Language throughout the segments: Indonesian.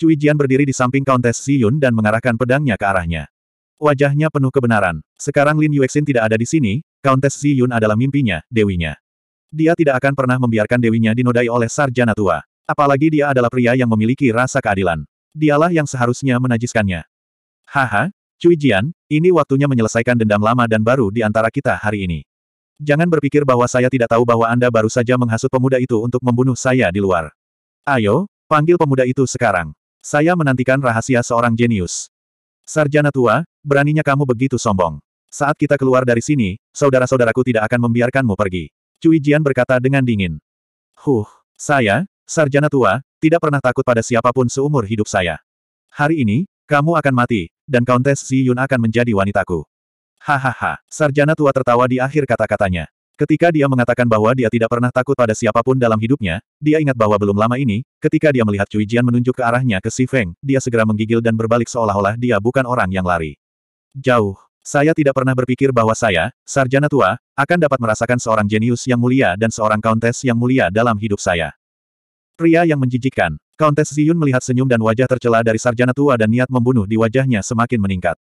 Cui Jian berdiri di samping Countess Siyun dan mengarahkan pedangnya ke arahnya. Wajahnya penuh kebenaran. Sekarang Lin Yuexin tidak ada di sini, Countess Siyun adalah mimpinya, dewinya. Dia tidak akan pernah membiarkan dewinya dinodai oleh sarjana tua. Apalagi dia adalah pria yang memiliki rasa keadilan. Dialah yang seharusnya menajiskannya. Haha, Cui Jian, ini waktunya menyelesaikan dendam lama dan baru di antara kita hari ini. Jangan berpikir bahwa saya tidak tahu bahwa Anda baru saja menghasut pemuda itu untuk membunuh saya di luar. Ayo, panggil pemuda itu sekarang. Saya menantikan rahasia seorang jenius. Sarjana tua, beraninya kamu begitu sombong. Saat kita keluar dari sini, saudara-saudaraku tidak akan membiarkanmu pergi. Cui Jian berkata dengan dingin. Huh, saya, sarjana tua, tidak pernah takut pada siapapun seumur hidup saya. Hari ini, kamu akan mati, dan Countess Ziyun akan menjadi wanitaku. Hahaha, sarjana tua tertawa di akhir kata-katanya. Ketika dia mengatakan bahwa dia tidak pernah takut pada siapapun dalam hidupnya, dia ingat bahwa belum lama ini, ketika dia melihat Cui Jian menunjuk ke arahnya ke Si Feng, dia segera menggigil dan berbalik seolah-olah dia bukan orang yang lari. Jauh. Saya tidak pernah berpikir bahwa saya, sarjana tua, akan dapat merasakan seorang jenius yang mulia dan seorang Countess yang mulia dalam hidup saya. Pria yang menjijikkan. Countess Ziyun melihat senyum dan wajah tercela dari sarjana tua dan niat membunuh di wajahnya semakin meningkat.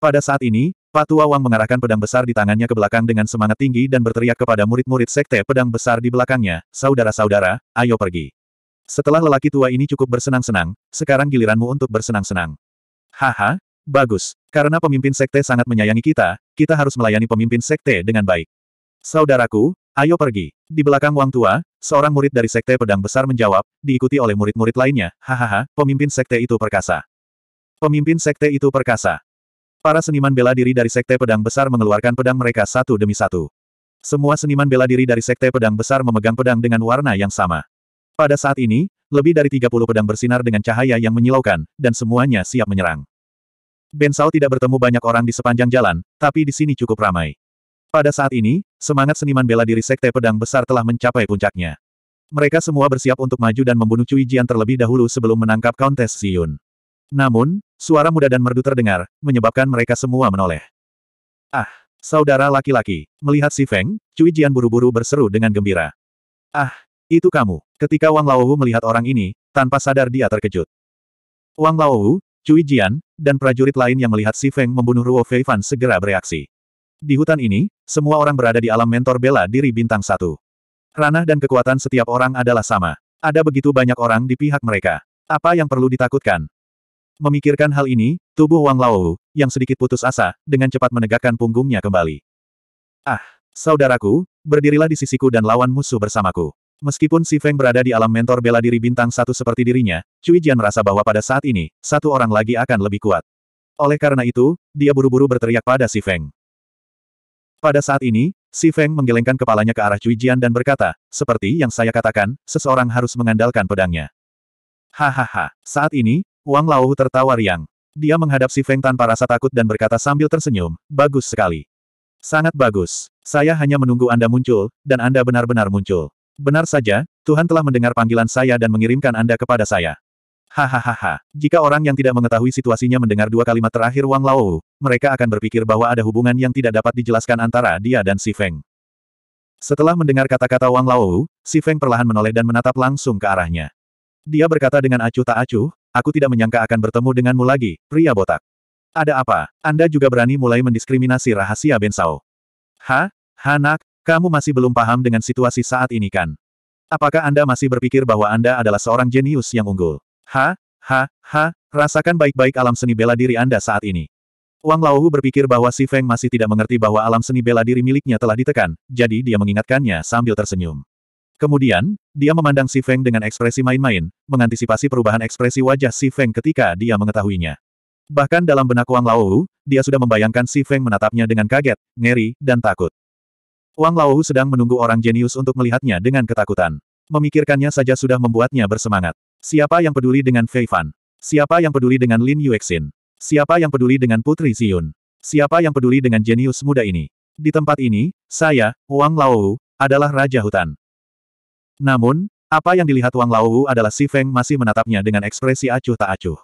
Pada saat ini, Pak Wang mengarahkan pedang besar di tangannya ke belakang dengan semangat tinggi dan berteriak kepada murid-murid sekte pedang besar di belakangnya, saudara-saudara, ayo pergi. Setelah lelaki tua ini cukup bersenang-senang, sekarang giliranmu untuk bersenang-senang. Haha, bagus. Karena pemimpin sekte sangat menyayangi kita, kita harus melayani pemimpin sekte dengan baik. Saudaraku, ayo pergi. Di belakang Wang Tua, seorang murid dari sekte pedang besar menjawab, diikuti oleh murid-murid lainnya, hahaha, pemimpin sekte itu perkasa. Pemimpin sekte itu perkasa. Para seniman bela diri dari Sekte Pedang Besar mengeluarkan pedang mereka satu demi satu. Semua seniman bela diri dari Sekte Pedang Besar memegang pedang dengan warna yang sama. Pada saat ini, lebih dari 30 pedang bersinar dengan cahaya yang menyilaukan, dan semuanya siap menyerang. Sao tidak bertemu banyak orang di sepanjang jalan, tapi di sini cukup ramai. Pada saat ini, semangat seniman bela diri Sekte Pedang Besar telah mencapai puncaknya. Mereka semua bersiap untuk maju dan membunuh Cui Jian terlebih dahulu sebelum menangkap Countess Siyun. Namun, suara muda dan merdu terdengar, menyebabkan mereka semua menoleh. Ah, saudara laki-laki, melihat si Feng, Cui Jian buru-buru berseru dengan gembira. Ah, itu kamu. Ketika Wang Laowu melihat orang ini, tanpa sadar dia terkejut. Wang Laowu, Cui Jian, dan prajurit lain yang melihat si Feng membunuh Ruo Feifan segera bereaksi. Di hutan ini, semua orang berada di alam mentor bela diri bintang satu. Ranah dan kekuatan setiap orang adalah sama. Ada begitu banyak orang di pihak mereka. Apa yang perlu ditakutkan? Memikirkan hal ini, tubuh Wang Lao, yang sedikit putus asa, dengan cepat menegakkan punggungnya kembali. Ah, saudaraku, berdirilah di sisiku dan lawan musuh bersamaku. Meskipun Si Feng berada di alam mentor bela diri bintang satu seperti dirinya, Cui Jian merasa bahwa pada saat ini, satu orang lagi akan lebih kuat. Oleh karena itu, dia buru-buru berteriak pada Si Feng. Pada saat ini, Si Feng menggelengkan kepalanya ke arah Cui Jian dan berkata, seperti yang saya katakan, seseorang harus mengandalkan pedangnya. Hahaha, saat ini, Wang Lao tertawa riang. Dia menghadap Si Feng tanpa rasa takut dan berkata sambil tersenyum, bagus sekali. Sangat bagus. Saya hanya menunggu Anda muncul, dan Anda benar-benar muncul. Benar saja, Tuhan telah mendengar panggilan saya dan mengirimkan Anda kepada saya. Hahaha, jika orang yang tidak mengetahui situasinya mendengar dua kalimat terakhir Wang Lao, mereka akan berpikir bahwa ada hubungan yang tidak dapat dijelaskan antara dia dan Si Feng. Setelah mendengar kata-kata Wang Lao, Si Feng perlahan menoleh dan menatap langsung ke arahnya. Dia berkata dengan acuh tak acuh, Aku tidak menyangka akan bertemu denganmu lagi, pria botak. Ada apa? Anda juga berani mulai mendiskriminasi rahasia Bensao. Ha? Hanak, kamu masih belum paham dengan situasi saat ini kan? Apakah Anda masih berpikir bahwa Anda adalah seorang jenius yang unggul? Ha? Ha? Ha? Rasakan baik-baik alam seni bela diri Anda saat ini. Wang Laohu berpikir bahwa Si Feng masih tidak mengerti bahwa alam seni bela diri miliknya telah ditekan, jadi dia mengingatkannya sambil tersenyum. Kemudian, dia memandang Si Feng dengan ekspresi main-main, mengantisipasi perubahan ekspresi wajah Si Feng ketika dia mengetahuinya. Bahkan dalam benak Wang Laohu, dia sudah membayangkan Si Feng menatapnya dengan kaget, ngeri, dan takut. Wang Laohu sedang menunggu orang jenius untuk melihatnya dengan ketakutan. Memikirkannya saja sudah membuatnya bersemangat. Siapa yang peduli dengan Fei Fan? Siapa yang peduli dengan Lin Yuexin? Siapa yang peduli dengan Putri Ziyun? Siapa yang peduli dengan jenius muda ini? Di tempat ini, saya, Wang Laohu, adalah Raja Hutan. Namun, apa yang dilihat Wang Laowu adalah Si Feng masih menatapnya dengan ekspresi acuh tak acuh.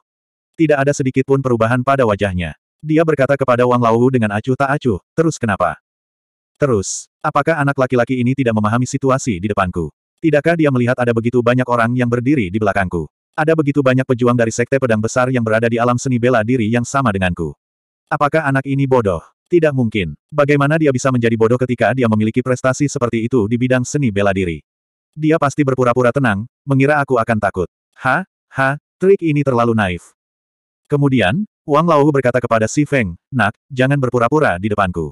Tidak ada sedikit pun perubahan pada wajahnya. Dia berkata kepada Wang Laowu dengan acuh tak acuh, terus kenapa? Terus, apakah anak laki-laki ini tidak memahami situasi di depanku? Tidakkah dia melihat ada begitu banyak orang yang berdiri di belakangku? Ada begitu banyak pejuang dari sekte pedang besar yang berada di alam seni bela diri yang sama denganku. Apakah anak ini bodoh? Tidak mungkin. Bagaimana dia bisa menjadi bodoh ketika dia memiliki prestasi seperti itu di bidang seni bela diri? Dia pasti berpura-pura tenang, mengira aku akan takut. Ha, ha, trik ini terlalu naif. Kemudian, Wang Lao berkata kepada Si Feng, Nak, jangan berpura-pura di depanku.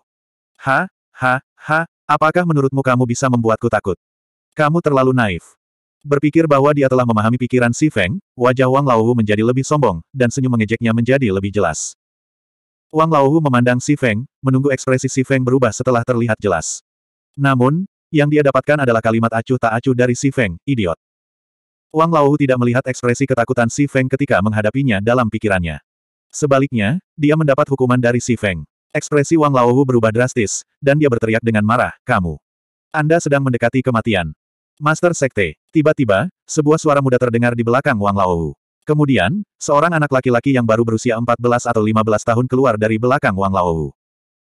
Ha, ha, ha, apakah menurutmu kamu bisa membuatku takut? Kamu terlalu naif. Berpikir bahwa dia telah memahami pikiran Si Feng, wajah Wang Lao menjadi lebih sombong, dan senyum mengejeknya menjadi lebih jelas. Wang Lao memandang Si Feng, menunggu ekspresi Si Feng berubah setelah terlihat jelas. Namun, yang dia dapatkan adalah kalimat acuh tak acuh dari Si Feng, idiot. Wang Lao tidak melihat ekspresi ketakutan Si Feng ketika menghadapinya dalam pikirannya. Sebaliknya, dia mendapat hukuman dari Si Feng. Ekspresi Wang Lao berubah drastis, dan dia berteriak dengan marah, kamu. Anda sedang mendekati kematian. Master Sekte. Tiba-tiba, sebuah suara muda terdengar di belakang Wang Lao. Kemudian, seorang anak laki-laki yang baru berusia 14 atau 15 tahun keluar dari belakang Wang Lao.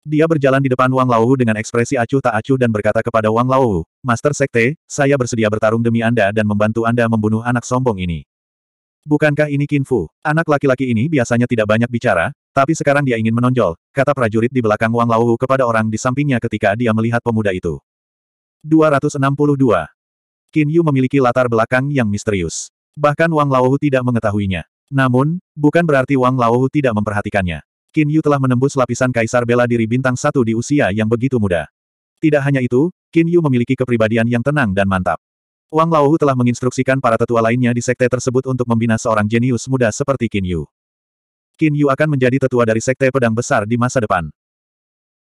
Dia berjalan di depan Wang Lao dengan ekspresi acuh tak acuh dan berkata kepada Wang Lao Master Sekte, saya bersedia bertarung demi Anda dan membantu Anda membunuh anak sombong ini. Bukankah ini Qin Fu? Anak laki-laki ini biasanya tidak banyak bicara, tapi sekarang dia ingin menonjol, kata prajurit di belakang Wang Lao kepada orang di sampingnya ketika dia melihat pemuda itu. 262. Qin Yu memiliki latar belakang yang misterius. Bahkan Wang Lao tidak mengetahuinya. Namun, bukan berarti Wang Lao tidak memperhatikannya. Qin Yu telah menembus lapisan kaisar bela diri bintang satu di usia yang begitu muda. Tidak hanya itu, Qin Yu memiliki kepribadian yang tenang dan mantap. Wang Laohu telah menginstruksikan para tetua lainnya di sekte tersebut untuk membina seorang jenius muda seperti Qin Yu. Qin Yu akan menjadi tetua dari sekte pedang besar di masa depan.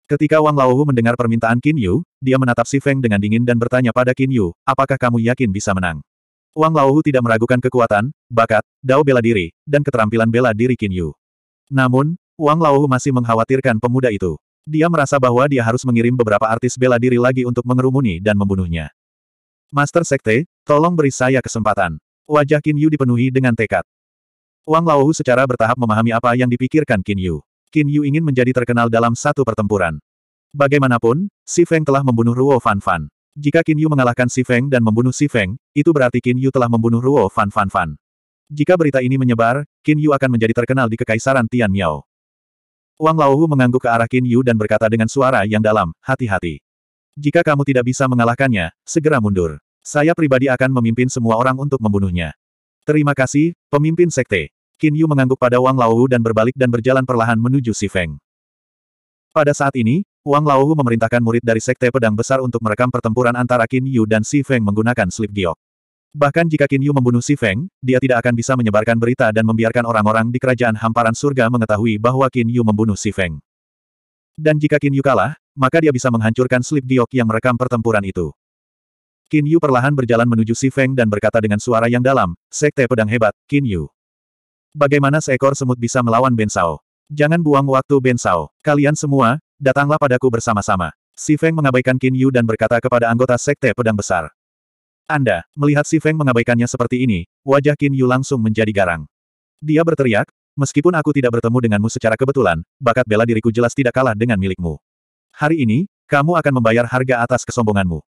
Ketika Wang Laohu mendengar permintaan Qin Yu, dia menatap Si Feng dengan dingin dan bertanya pada Qin Yu, apakah kamu yakin bisa menang? Wang Laohu tidak meragukan kekuatan, bakat, dao bela diri, dan keterampilan bela diri Qin Yu. Namun, Wang Lao masih mengkhawatirkan pemuda itu. Dia merasa bahwa dia harus mengirim beberapa artis bela diri lagi untuk mengerumuni dan membunuhnya. Master Sekte, tolong beri saya kesempatan. Wajah Kin Yu dipenuhi dengan tekad. Wang Lao secara bertahap memahami apa yang dipikirkan Kin Yu. Kin Yu ingin menjadi terkenal dalam satu pertempuran. Bagaimanapun, Si Feng telah membunuh Ruo Fan Fan. Jika Kin Yu mengalahkan Si Feng dan membunuh Si Feng, itu berarti Kin Yu telah membunuh Ruo Fan Fan Fan. Jika berita ini menyebar, Kin Yu akan menjadi terkenal di Kekaisaran Tian Miao. Wang Laohu mengangguk ke arah Qin Yu dan berkata dengan suara yang dalam, hati-hati. Jika kamu tidak bisa mengalahkannya, segera mundur. Saya pribadi akan memimpin semua orang untuk membunuhnya. Terima kasih, pemimpin sekte. Qin Yu mengangguk pada Wang Laohu dan berbalik dan berjalan perlahan menuju Si Feng. Pada saat ini, Wang Laohu memerintahkan murid dari sekte pedang besar untuk merekam pertempuran antara Qin Yu dan Si Feng menggunakan slip giok. Bahkan jika Qin Yu membunuh Si Feng, dia tidak akan bisa menyebarkan berita dan membiarkan orang-orang di kerajaan hamparan surga mengetahui bahwa Qin Yu membunuh Si Feng. Dan jika Qin Yu kalah, maka dia bisa menghancurkan slip Diok yang merekam pertempuran itu. Qin Yu perlahan berjalan menuju Si Feng dan berkata dengan suara yang dalam, Sekte Pedang Hebat, Qin Yu. Bagaimana seekor semut bisa melawan Ben Sao? Jangan buang waktu Ben Sao. Kalian semua, datanglah padaku bersama-sama. Si Feng mengabaikan Qin Yu dan berkata kepada anggota Sekte Pedang Besar. Anda, melihat si Feng mengabaikannya seperti ini, wajah Qin Yu langsung menjadi garang. Dia berteriak, meskipun aku tidak bertemu denganmu secara kebetulan, bakat bela diriku jelas tidak kalah dengan milikmu. Hari ini, kamu akan membayar harga atas kesombonganmu.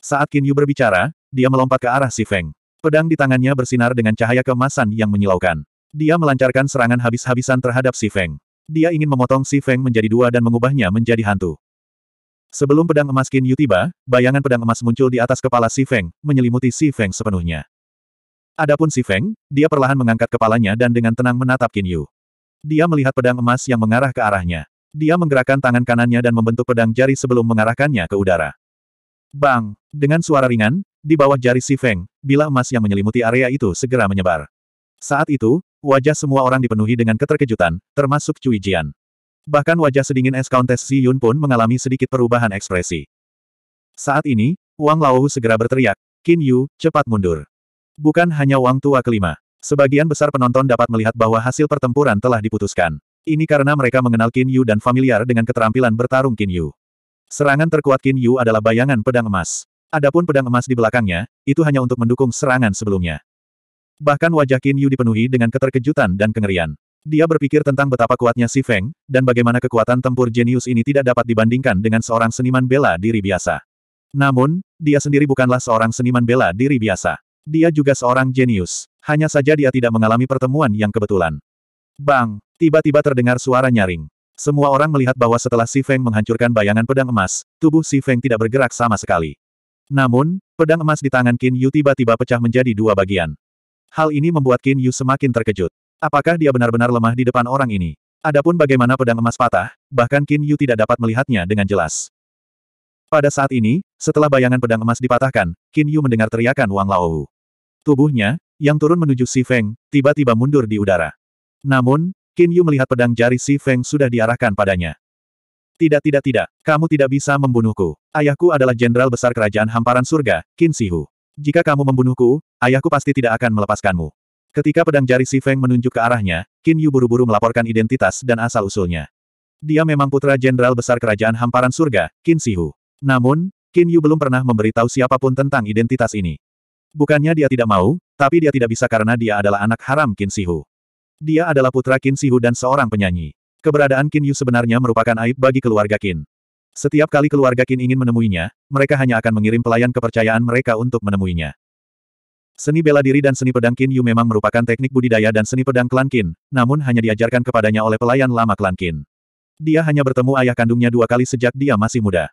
Saat Qin Yu berbicara, dia melompat ke arah si Feng. Pedang di tangannya bersinar dengan cahaya kemasan yang menyilaukan. Dia melancarkan serangan habis-habisan terhadap si Feng. Dia ingin memotong si Feng menjadi dua dan mengubahnya menjadi hantu. Sebelum pedang emas Qin Yu tiba, bayangan pedang emas muncul di atas kepala Si Feng, menyelimuti Si Feng sepenuhnya. Adapun Si Feng, dia perlahan mengangkat kepalanya dan dengan tenang menatap Qin Yu. Dia melihat pedang emas yang mengarah ke arahnya. Dia menggerakkan tangan kanannya dan membentuk pedang jari sebelum mengarahkannya ke udara. Bang! Dengan suara ringan, di bawah jari Si Feng, bila emas yang menyelimuti area itu segera menyebar. Saat itu, wajah semua orang dipenuhi dengan keterkejutan, termasuk Cui Jian. Bahkan wajah sedingin es Countess Xi Yun pun mengalami sedikit perubahan ekspresi. Saat ini, Wang Lao segera berteriak, Qin Yu, cepat mundur. Bukan hanya Wang Tua kelima. Sebagian besar penonton dapat melihat bahwa hasil pertempuran telah diputuskan. Ini karena mereka mengenal Qin Yu dan familiar dengan keterampilan bertarung Qin Yu. Serangan terkuat Qin Yu adalah bayangan pedang emas. Adapun pedang emas di belakangnya, itu hanya untuk mendukung serangan sebelumnya. Bahkan wajah Qin Yu dipenuhi dengan keterkejutan dan kengerian. Dia berpikir tentang betapa kuatnya Si Feng, dan bagaimana kekuatan tempur jenius ini tidak dapat dibandingkan dengan seorang seniman bela diri biasa. Namun, dia sendiri bukanlah seorang seniman bela diri biasa. Dia juga seorang jenius. Hanya saja dia tidak mengalami pertemuan yang kebetulan. Bang! Tiba-tiba terdengar suara nyaring. Semua orang melihat bahwa setelah Si Feng menghancurkan bayangan pedang emas, tubuh Si Feng tidak bergerak sama sekali. Namun, pedang emas di tangan Qin Yu tiba-tiba pecah menjadi dua bagian. Hal ini membuat Qin Yu semakin terkejut. Apakah dia benar-benar lemah di depan orang ini? Adapun bagaimana pedang emas patah, bahkan Qin Yu tidak dapat melihatnya dengan jelas. Pada saat ini, setelah bayangan pedang emas dipatahkan, Qin Yu mendengar teriakan Wang Lao. Tubuhnya, yang turun menuju Si Feng, tiba-tiba mundur di udara. Namun, Qin Yu melihat pedang jari Si Feng sudah diarahkan padanya. Tidak tidak tidak, kamu tidak bisa membunuhku. Ayahku adalah jenderal besar kerajaan hamparan surga, Qin Sihu. Jika kamu membunuhku, ayahku pasti tidak akan melepaskanmu. Ketika pedang jari Si Feng menunjuk ke arahnya, Qin Yu buru-buru melaporkan identitas dan asal-usulnya. Dia memang putra jenderal besar kerajaan hamparan surga, Qin Si Hu. Namun, Qin Yu belum pernah memberitahu siapapun tentang identitas ini. Bukannya dia tidak mau, tapi dia tidak bisa karena dia adalah anak haram Qin Si Hu. Dia adalah putra Qin Si Hu dan seorang penyanyi. Keberadaan Qin Yu sebenarnya merupakan aib bagi keluarga Qin. Setiap kali keluarga Qin ingin menemuinya, mereka hanya akan mengirim pelayan kepercayaan mereka untuk menemuinya. Seni bela diri dan seni pedang Kin Yu memang merupakan teknik budidaya dan seni pedang klan Kin, namun hanya diajarkan kepadanya oleh pelayan lama klan Kin. Dia hanya bertemu ayah kandungnya dua kali sejak dia masih muda.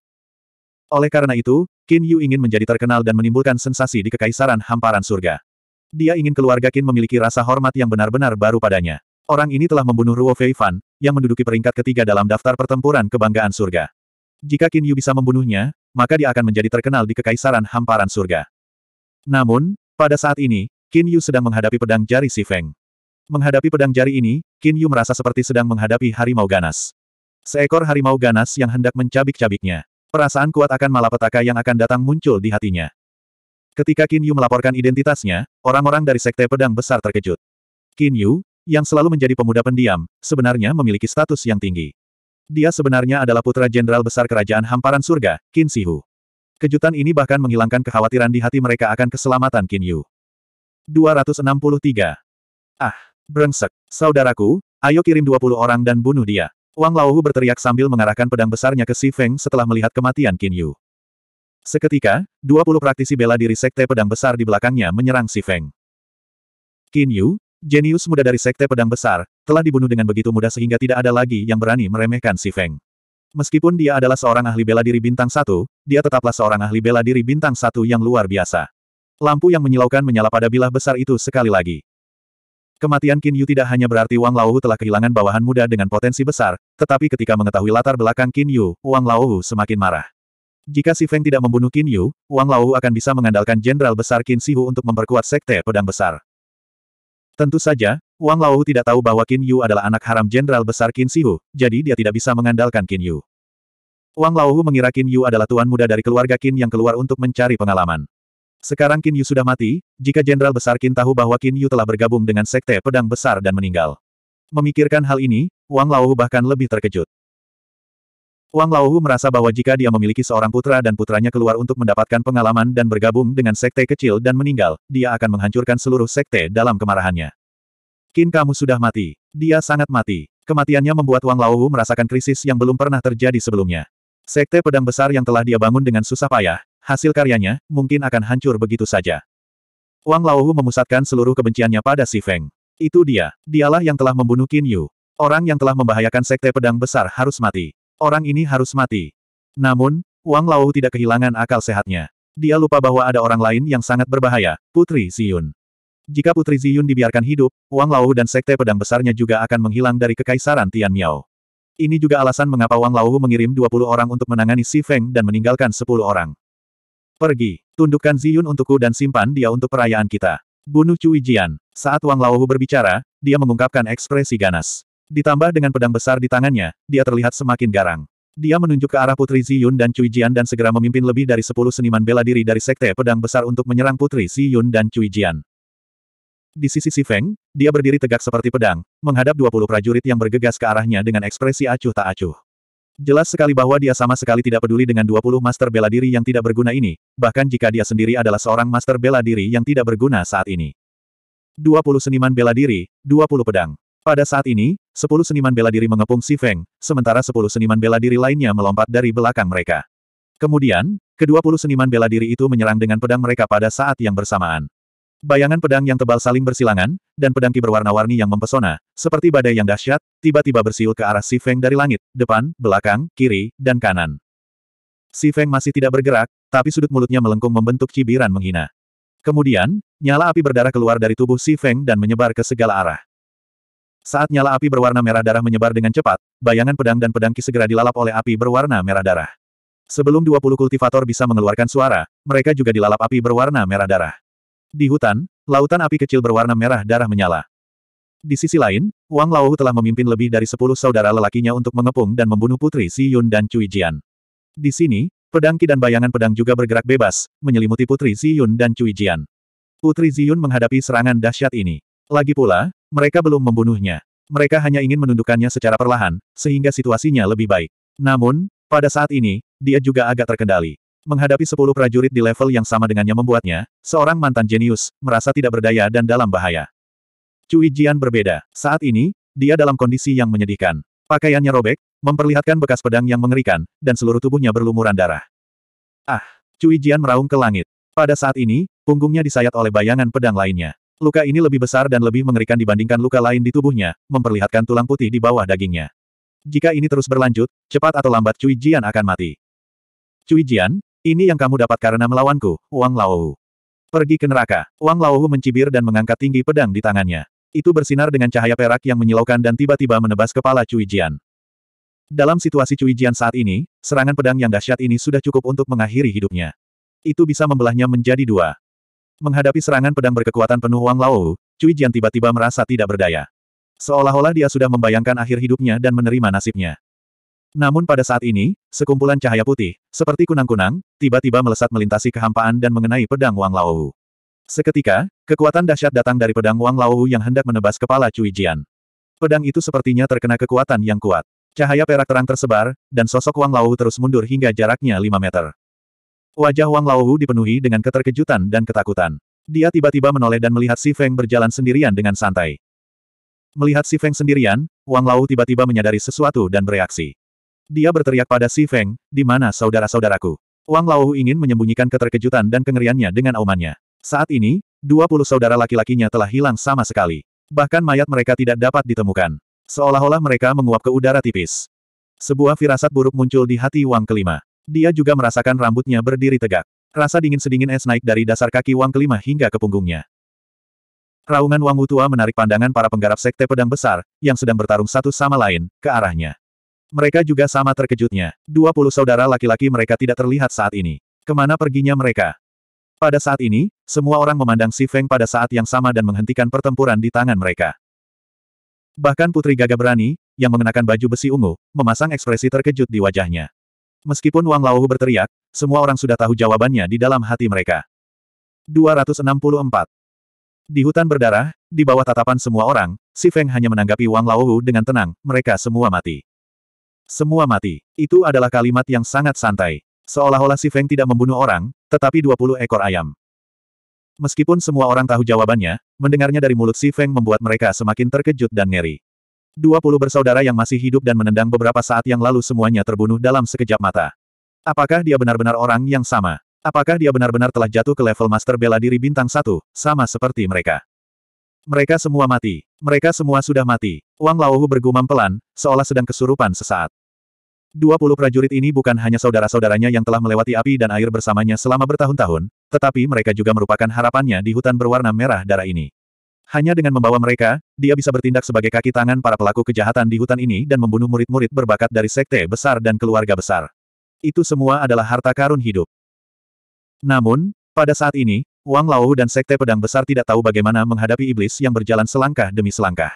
Oleh karena itu, Kin Yu ingin menjadi terkenal dan menimbulkan sensasi di Kekaisaran Hamparan Surga. Dia ingin keluarga Kin memiliki rasa hormat yang benar-benar baru padanya. Orang ini telah membunuh Ruo Fei yang menduduki peringkat ketiga dalam daftar pertempuran kebanggaan surga. Jika Kin Yu bisa membunuhnya, maka dia akan menjadi terkenal di Kekaisaran Hamparan Surga. Namun, pada saat ini, Qin Yu sedang menghadapi pedang jari Si Feng. Menghadapi pedang jari ini, Qin Yu merasa seperti sedang menghadapi harimau ganas. Seekor harimau ganas yang hendak mencabik-cabiknya. Perasaan kuat akan malapetaka yang akan datang muncul di hatinya. Ketika Qin Yu melaporkan identitasnya, orang-orang dari Sekte Pedang Besar terkejut. Qin Yu, yang selalu menjadi pemuda pendiam, sebenarnya memiliki status yang tinggi. Dia sebenarnya adalah putra jenderal besar kerajaan hamparan surga, Qin Sihu. Kejutan ini bahkan menghilangkan kekhawatiran di hati mereka akan keselamatan Qin Yu. 263. Ah, brengsek. Saudaraku, ayo kirim 20 orang dan bunuh dia. Wang Laohu berteriak sambil mengarahkan pedang besarnya ke Si Feng setelah melihat kematian Qin Yu. Seketika, 20 praktisi bela diri sekte pedang besar di belakangnya menyerang Si Feng. Qin Yu, jenius muda dari sekte pedang besar, telah dibunuh dengan begitu mudah sehingga tidak ada lagi yang berani meremehkan Si Feng. Meskipun dia adalah seorang ahli bela diri bintang satu, dia tetaplah seorang ahli bela diri bintang satu yang luar biasa. Lampu yang menyilaukan menyala pada bilah besar itu sekali lagi. Kematian Qin Yu tidak hanya berarti Wang Laohu telah kehilangan bawahan muda dengan potensi besar, tetapi ketika mengetahui latar belakang Qin Yu, Wang Laohu semakin marah. Jika Si Feng tidak membunuh Qin Yu, Wang Laohu akan bisa mengandalkan jenderal besar Qin Hu untuk memperkuat sekte pedang besar. Tentu saja, Wang Lao tidak tahu bahwa Qin Yu adalah anak haram jenderal besar Qin Sihu, jadi dia tidak bisa mengandalkan Qin Yu. Wang Lao mengira Qin Yu adalah tuan muda dari keluarga Qin yang keluar untuk mencari pengalaman. Sekarang Qin Yu sudah mati, jika Jenderal Besar Qin tahu bahwa Qin Yu telah bergabung dengan Sekte Pedang Besar dan meninggal. Memikirkan hal ini, Wang Lao bahkan lebih terkejut. Wang Lao merasa bahwa jika dia memiliki seorang putra dan putranya keluar untuk mendapatkan pengalaman dan bergabung dengan sekte kecil dan meninggal, dia akan menghancurkan seluruh sekte dalam kemarahannya. Kin kamu sudah mati. Dia sangat mati. Kematiannya membuat Wang Wu merasakan krisis yang belum pernah terjadi sebelumnya. Sekte pedang besar yang telah dia bangun dengan susah payah, hasil karyanya, mungkin akan hancur begitu saja. Wang Wu memusatkan seluruh kebenciannya pada Si Feng. Itu dia. Dialah yang telah membunuh Qin Yu. Orang yang telah membahayakan sekte pedang besar harus mati. Orang ini harus mati. Namun, Wang Lao tidak kehilangan akal sehatnya. Dia lupa bahwa ada orang lain yang sangat berbahaya, Putri Ziyun. Jika Putri Ziyun dibiarkan hidup, Wang Lao dan Sekte Pedang Besarnya juga akan menghilang dari Kekaisaran Tian Miao. Ini juga alasan mengapa Wang Lao mengirim 20 orang untuk menangani Si Feng dan meninggalkan 10 orang. Pergi, tundukkan Ziyun untukku dan simpan dia untuk perayaan kita. Bunuh Cui Jian. Saat Wang Lao berbicara, dia mengungkapkan ekspresi ganas. Ditambah dengan pedang besar di tangannya, dia terlihat semakin garang. Dia menunjuk ke arah Putri Ziyun dan Cui Jian dan segera memimpin lebih dari sepuluh seniman bela diri dari Sekte Pedang Besar untuk menyerang Putri Ziyun dan Cui Jian. Di sisi Si Feng, dia berdiri tegak seperti pedang, menghadap 20 prajurit yang bergegas ke arahnya dengan ekspresi acuh tak acuh. Jelas sekali bahwa dia sama sekali tidak peduli dengan 20 master bela diri yang tidak berguna ini, bahkan jika dia sendiri adalah seorang master bela diri yang tidak berguna saat ini. 20 seniman bela diri, 20 pedang. Pada saat ini, 10 seniman bela diri mengepung Si Feng, sementara 10 seniman bela diri lainnya melompat dari belakang mereka. Kemudian, kedua puluh seniman bela diri itu menyerang dengan pedang mereka pada saat yang bersamaan. Bayangan pedang yang tebal saling bersilangan, dan pedang ki berwarna-warni yang mempesona, seperti badai yang dahsyat, tiba-tiba bersiul ke arah Si Feng dari langit, depan, belakang, kiri, dan kanan. Si Feng masih tidak bergerak, tapi sudut mulutnya melengkung membentuk cibiran menghina. Kemudian, nyala api berdarah keluar dari tubuh Si Feng dan menyebar ke segala arah. Saat nyala api berwarna merah darah menyebar dengan cepat, bayangan pedang dan pedang ki segera dilalap oleh api berwarna merah darah. Sebelum 20 kultivator bisa mengeluarkan suara, mereka juga dilalap api berwarna merah darah. Di hutan, lautan api kecil berwarna merah darah menyala. Di sisi lain, Wang Lao telah memimpin lebih dari sepuluh saudara lelakinya untuk mengepung dan membunuh putri Si Yun dan Cui Jian. Di sini, pedang Ki dan bayangan pedang juga bergerak bebas, menyelimuti putri Si Yun dan Cui Jian. Putri Si Yun menghadapi serangan dahsyat ini. Lagi pula, mereka belum membunuhnya. Mereka hanya ingin menundukkannya secara perlahan, sehingga situasinya lebih baik. Namun, pada saat ini, dia juga agak terkendali. Menghadapi sepuluh prajurit di level yang sama dengannya membuatnya, seorang mantan jenius, merasa tidak berdaya dan dalam bahaya. Cui Jian berbeda. Saat ini, dia dalam kondisi yang menyedihkan. Pakaiannya robek, memperlihatkan bekas pedang yang mengerikan, dan seluruh tubuhnya berlumuran darah. Ah! Cui Jian meraung ke langit. Pada saat ini, punggungnya disayat oleh bayangan pedang lainnya. Luka ini lebih besar dan lebih mengerikan dibandingkan luka lain di tubuhnya, memperlihatkan tulang putih di bawah dagingnya. Jika ini terus berlanjut, cepat atau lambat Cui Jian akan mati. Cui Jian, ini yang kamu dapat karena melawanku, Wang Laohu. Pergi ke neraka. Wang Laohu mencibir dan mengangkat tinggi pedang di tangannya. Itu bersinar dengan cahaya perak yang menyilaukan dan tiba-tiba menebas kepala Cui Jian. Dalam situasi Cui Jian saat ini, serangan pedang yang dahsyat ini sudah cukup untuk mengakhiri hidupnya. Itu bisa membelahnya menjadi dua. Menghadapi serangan pedang berkekuatan penuh Wang Laohu, Cui Jian tiba-tiba merasa tidak berdaya. Seolah-olah dia sudah membayangkan akhir hidupnya dan menerima nasibnya. Namun pada saat ini, sekumpulan cahaya putih, seperti kunang-kunang, tiba-tiba melesat melintasi kehampaan dan mengenai pedang Wang Laowu. Seketika, kekuatan dahsyat datang dari pedang Wang Laowu yang hendak menebas kepala Cui Jian. Pedang itu sepertinya terkena kekuatan yang kuat. Cahaya perak terang tersebar, dan sosok Wang Laowu terus mundur hingga jaraknya 5 meter. Wajah Wang Laowu dipenuhi dengan keterkejutan dan ketakutan. Dia tiba-tiba menoleh dan melihat Si Feng berjalan sendirian dengan santai. Melihat Si Feng sendirian, Wang Lao tiba-tiba menyadari sesuatu dan bereaksi. Dia berteriak pada Si Feng, di mana saudara-saudaraku? Wang Lao ingin menyembunyikan keterkejutan dan kengeriannya dengan aumannya. Saat ini, dua saudara laki-lakinya telah hilang sama sekali. Bahkan mayat mereka tidak dapat ditemukan. Seolah-olah mereka menguap ke udara tipis. Sebuah firasat buruk muncul di hati Wang Kelima. Dia juga merasakan rambutnya berdiri tegak. Rasa dingin sedingin es naik dari dasar kaki Wang Kelima hingga ke punggungnya. Raungan Wang Wutua menarik pandangan para penggarap sekte pedang besar, yang sedang bertarung satu sama lain, ke arahnya. Mereka juga sama terkejutnya. Dua puluh saudara laki-laki mereka tidak terlihat saat ini. Kemana perginya mereka? Pada saat ini, semua orang memandang Si Feng pada saat yang sama dan menghentikan pertempuran di tangan mereka. Bahkan Putri Gaga Berani, yang mengenakan baju besi ungu, memasang ekspresi terkejut di wajahnya. Meskipun Wang Lauhu berteriak, semua orang sudah tahu jawabannya di dalam hati mereka. 264. Di hutan berdarah, di bawah tatapan semua orang, Si Feng hanya menanggapi Wang Lauhu dengan tenang, mereka semua mati. Semua mati. Itu adalah kalimat yang sangat santai. Seolah-olah si Feng tidak membunuh orang, tetapi 20 ekor ayam. Meskipun semua orang tahu jawabannya, mendengarnya dari mulut si Feng membuat mereka semakin terkejut dan ngeri. 20 bersaudara yang masih hidup dan menendang beberapa saat yang lalu semuanya terbunuh dalam sekejap mata. Apakah dia benar-benar orang yang sama? Apakah dia benar-benar telah jatuh ke level master bela diri bintang satu, sama seperti mereka? Mereka semua mati. Mereka semua sudah mati. Wang Laohu bergumam pelan, seolah sedang kesurupan sesaat. Dua prajurit ini bukan hanya saudara-saudaranya yang telah melewati api dan air bersamanya selama bertahun-tahun, tetapi mereka juga merupakan harapannya di hutan berwarna merah darah ini. Hanya dengan membawa mereka, dia bisa bertindak sebagai kaki tangan para pelaku kejahatan di hutan ini dan membunuh murid-murid berbakat dari sekte besar dan keluarga besar. Itu semua adalah harta karun hidup. Namun, pada saat ini, Wang Lao dan Sekte Pedang Besar tidak tahu bagaimana menghadapi iblis yang berjalan selangkah demi selangkah.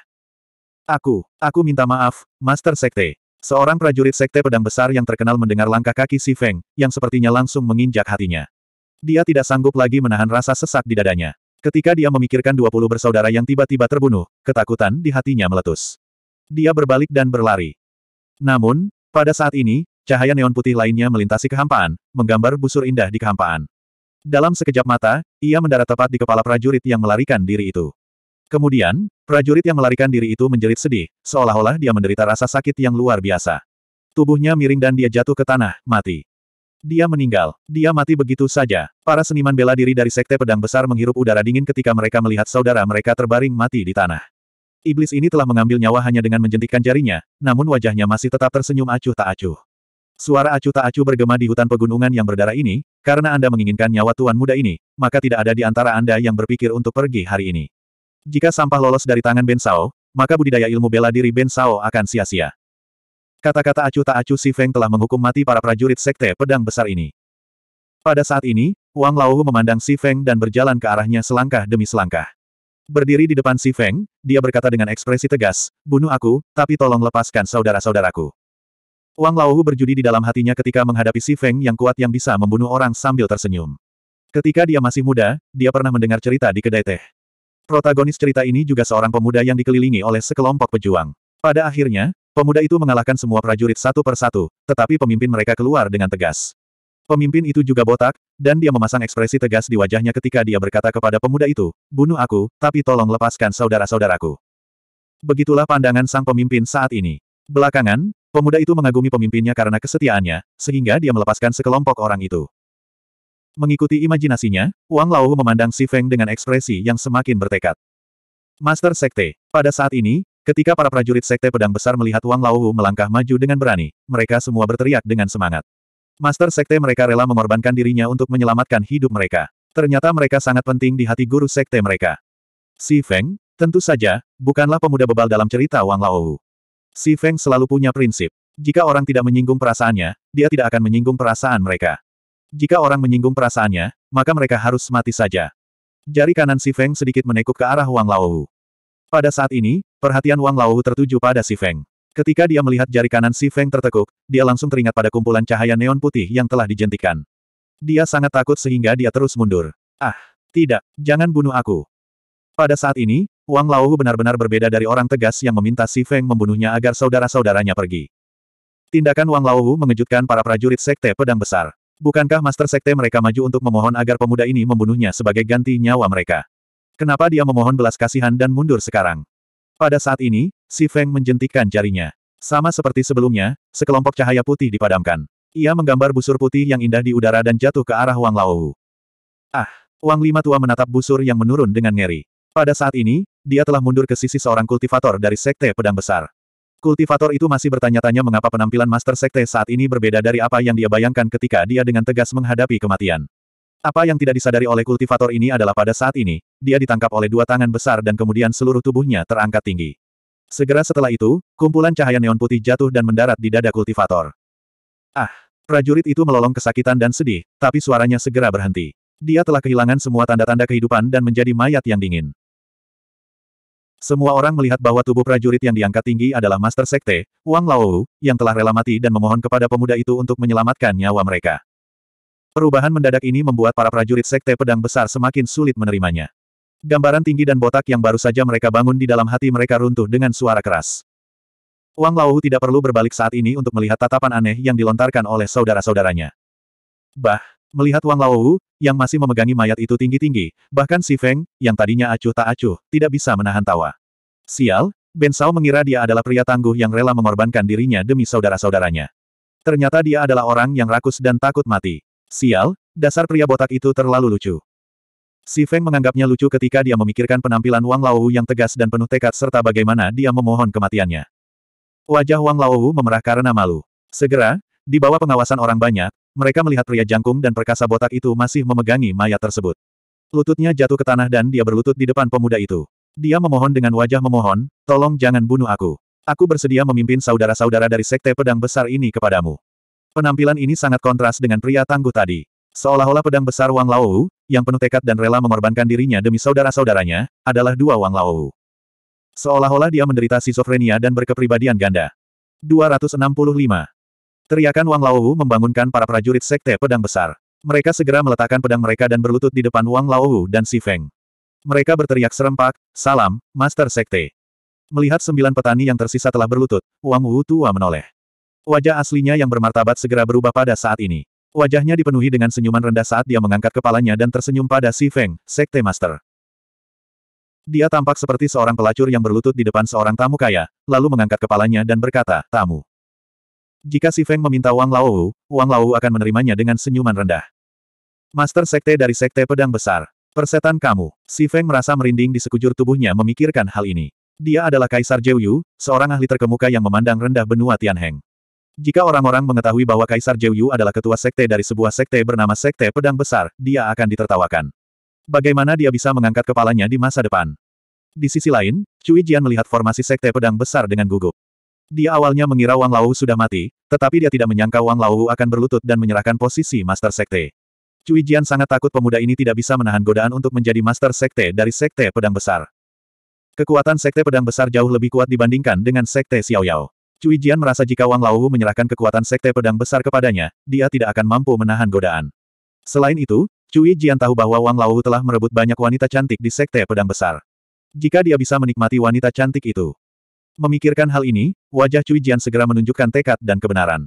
Aku, aku minta maaf, Master Sekte. Seorang prajurit Sekte Pedang Besar yang terkenal mendengar langkah kaki Si Feng, yang sepertinya langsung menginjak hatinya. Dia tidak sanggup lagi menahan rasa sesak di dadanya. Ketika dia memikirkan 20 bersaudara yang tiba-tiba terbunuh, ketakutan di hatinya meletus. Dia berbalik dan berlari. Namun, pada saat ini, cahaya neon putih lainnya melintasi kehampaan, menggambar busur indah di kehampaan. Dalam sekejap mata, ia mendarat tepat di kepala prajurit yang melarikan diri itu. Kemudian, prajurit yang melarikan diri itu menjerit sedih, seolah-olah dia menderita rasa sakit yang luar biasa. Tubuhnya miring dan dia jatuh ke tanah, mati. Dia meninggal. Dia mati begitu saja. Para seniman bela diri dari Sekte Pedang Besar menghirup udara dingin ketika mereka melihat saudara mereka terbaring mati di tanah. Iblis ini telah mengambil nyawa hanya dengan menjentikkan jarinya, namun wajahnya masih tetap tersenyum acuh tak acuh. Suara acu tak acu bergema di hutan pegunungan yang berdarah ini, karena Anda menginginkan nyawa tuan muda ini, maka tidak ada di antara Anda yang berpikir untuk pergi hari ini. Jika sampah lolos dari tangan Ben Sao, maka budidaya ilmu bela diri Ben Sao akan sia-sia. Kata-kata acu tak acu si Feng telah menghukum mati para prajurit sekte pedang besar ini. Pada saat ini, Wang Lao memandang si Feng dan berjalan ke arahnya selangkah demi selangkah. Berdiri di depan si Feng, dia berkata dengan ekspresi tegas, bunuh aku, tapi tolong lepaskan saudara-saudaraku. Wang Laohu berjudi di dalam hatinya ketika menghadapi Si Feng yang kuat yang bisa membunuh orang sambil tersenyum. Ketika dia masih muda, dia pernah mendengar cerita di kedai teh. Protagonis cerita ini juga seorang pemuda yang dikelilingi oleh sekelompok pejuang. Pada akhirnya, pemuda itu mengalahkan semua prajurit satu persatu, tetapi pemimpin mereka keluar dengan tegas. Pemimpin itu juga botak, dan dia memasang ekspresi tegas di wajahnya ketika dia berkata kepada pemuda itu, bunuh aku, tapi tolong lepaskan saudara-saudaraku. Begitulah pandangan sang pemimpin saat ini. Belakangan, Pemuda itu mengagumi pemimpinnya karena kesetiaannya, sehingga dia melepaskan sekelompok orang itu. Mengikuti imajinasinya, Wang Lao memandang Si Feng dengan ekspresi yang semakin bertekad. Master Sekte, pada saat ini, ketika para prajurit Sekte Pedang Besar melihat Wang Lao melangkah maju dengan berani, mereka semua berteriak dengan semangat. Master Sekte mereka rela mengorbankan dirinya untuk menyelamatkan hidup mereka. Ternyata mereka sangat penting di hati guru Sekte mereka. Si Feng, tentu saja, bukanlah pemuda bebal dalam cerita Wang Lao. Si Feng selalu punya prinsip. Jika orang tidak menyinggung perasaannya, dia tidak akan menyinggung perasaan mereka. Jika orang menyinggung perasaannya, maka mereka harus mati saja. Jari kanan Si Feng sedikit menekuk ke arah Wang Laowu. Pada saat ini, perhatian Wang Laowu tertuju pada Si Feng. Ketika dia melihat jari kanan Si Feng tertekuk, dia langsung teringat pada kumpulan cahaya neon putih yang telah dijentikan. Dia sangat takut sehingga dia terus mundur. Ah, tidak, jangan bunuh aku. Pada saat ini, Wang Lao benar-benar berbeda dari orang tegas yang meminta Si Feng membunuhnya agar saudara-saudaranya pergi. Tindakan Wang Lao mengejutkan para prajurit Sekte Pedang Besar. Bukankah Master Sekte mereka maju untuk memohon agar pemuda ini membunuhnya sebagai ganti nyawa mereka? Kenapa dia memohon belas kasihan dan mundur sekarang? Pada saat ini, Si Feng menjentikkan jarinya. Sama seperti sebelumnya, sekelompok cahaya putih dipadamkan. Ia menggambar busur putih yang indah di udara dan jatuh ke arah Wang Lao. Ah, Wang Lima Tua menatap busur yang menurun dengan ngeri. Pada saat ini, dia telah mundur ke sisi seorang kultivator dari Sekte Pedang Besar. Kultivator itu masih bertanya-tanya mengapa penampilan Master Sekte saat ini berbeda dari apa yang dia bayangkan ketika dia dengan tegas menghadapi kematian. Apa yang tidak disadari oleh kultivator ini adalah pada saat ini, dia ditangkap oleh dua tangan besar dan kemudian seluruh tubuhnya terangkat tinggi. Segera setelah itu, kumpulan cahaya neon putih jatuh dan mendarat di dada kultivator. Ah, prajurit itu melolong kesakitan dan sedih, tapi suaranya segera berhenti. Dia telah kehilangan semua tanda-tanda kehidupan dan menjadi mayat yang dingin. Semua orang melihat bahwa tubuh prajurit yang diangkat tinggi adalah Master Sekte, Wang Lao, yang telah rela mati dan memohon kepada pemuda itu untuk menyelamatkan nyawa mereka. Perubahan mendadak ini membuat para prajurit Sekte Pedang Besar semakin sulit menerimanya. Gambaran tinggi dan botak yang baru saja mereka bangun di dalam hati mereka runtuh dengan suara keras. Wang Lao tidak perlu berbalik saat ini untuk melihat tatapan aneh yang dilontarkan oleh saudara-saudaranya. Bah, Melihat Wang Laowu, yang masih memegangi mayat itu tinggi-tinggi, bahkan si Feng, yang tadinya acuh tak acuh, tidak bisa menahan tawa. Sial, Ben Sao mengira dia adalah pria tangguh yang rela mengorbankan dirinya demi saudara-saudaranya. Ternyata dia adalah orang yang rakus dan takut mati. Sial, dasar pria botak itu terlalu lucu. Si Feng menganggapnya lucu ketika dia memikirkan penampilan Wang Laowu yang tegas dan penuh tekad serta bagaimana dia memohon kematiannya. Wajah Wang Laowu memerah karena malu. Segera, di bawah pengawasan orang banyak, mereka melihat pria jangkung dan perkasa botak itu masih memegangi mayat tersebut. Lututnya jatuh ke tanah dan dia berlutut di depan pemuda itu. Dia memohon dengan wajah memohon, tolong jangan bunuh aku. Aku bersedia memimpin saudara-saudara dari sekte pedang besar ini kepadamu. Penampilan ini sangat kontras dengan pria tangguh tadi. Seolah-olah pedang besar Wang Laowu, yang penuh tekad dan rela mengorbankan dirinya demi saudara-saudaranya, adalah dua Wang Laowu. Seolah-olah dia menderita schizofrenia dan berkepribadian ganda. 265. Teriakan Wang Laowu membangunkan para prajurit Sekte Pedang Besar. Mereka segera meletakkan pedang mereka dan berlutut di depan Wang Laowu dan Si Feng. Mereka berteriak serempak, Salam, Master Sekte. Melihat sembilan petani yang tersisa telah berlutut, Wang Wu tua menoleh. Wajah aslinya yang bermartabat segera berubah pada saat ini. Wajahnya dipenuhi dengan senyuman rendah saat dia mengangkat kepalanya dan tersenyum pada Si Feng, Sekte Master. Dia tampak seperti seorang pelacur yang berlutut di depan seorang tamu kaya, lalu mengangkat kepalanya dan berkata, Tamu. Jika Si Feng meminta Wang Lao, Wang Lao akan menerimanya dengan senyuman rendah. Master Sekte dari Sekte Pedang Besar. Persetan kamu. Si Feng merasa merinding di sekujur tubuhnya memikirkan hal ini. Dia adalah Kaisar Yu, seorang ahli terkemuka yang memandang rendah benua Tianheng. Jika orang-orang mengetahui bahwa Kaisar Yu adalah ketua sekte dari sebuah sekte bernama Sekte Pedang Besar, dia akan ditertawakan. Bagaimana dia bisa mengangkat kepalanya di masa depan? Di sisi lain, Cui Jian melihat formasi Sekte Pedang Besar dengan gugup. Dia awalnya mengira Wang Lao sudah mati, tetapi dia tidak menyangka Wang Lao akan berlutut dan menyerahkan posisi Master Sekte. Cui Jian sangat takut pemuda ini tidak bisa menahan godaan untuk menjadi Master Sekte dari Sekte Pedang Besar. Kekuatan Sekte Pedang Besar jauh lebih kuat dibandingkan dengan Sekte Xiaoyao. Cui Jian merasa jika Wang Lao menyerahkan kekuatan Sekte Pedang Besar kepadanya, dia tidak akan mampu menahan godaan. Selain itu, Cui Jian tahu bahwa Wang Lao telah merebut banyak wanita cantik di Sekte Pedang Besar. Jika dia bisa menikmati wanita cantik itu, Memikirkan hal ini, wajah Cui Jian segera menunjukkan tekad dan kebenaran.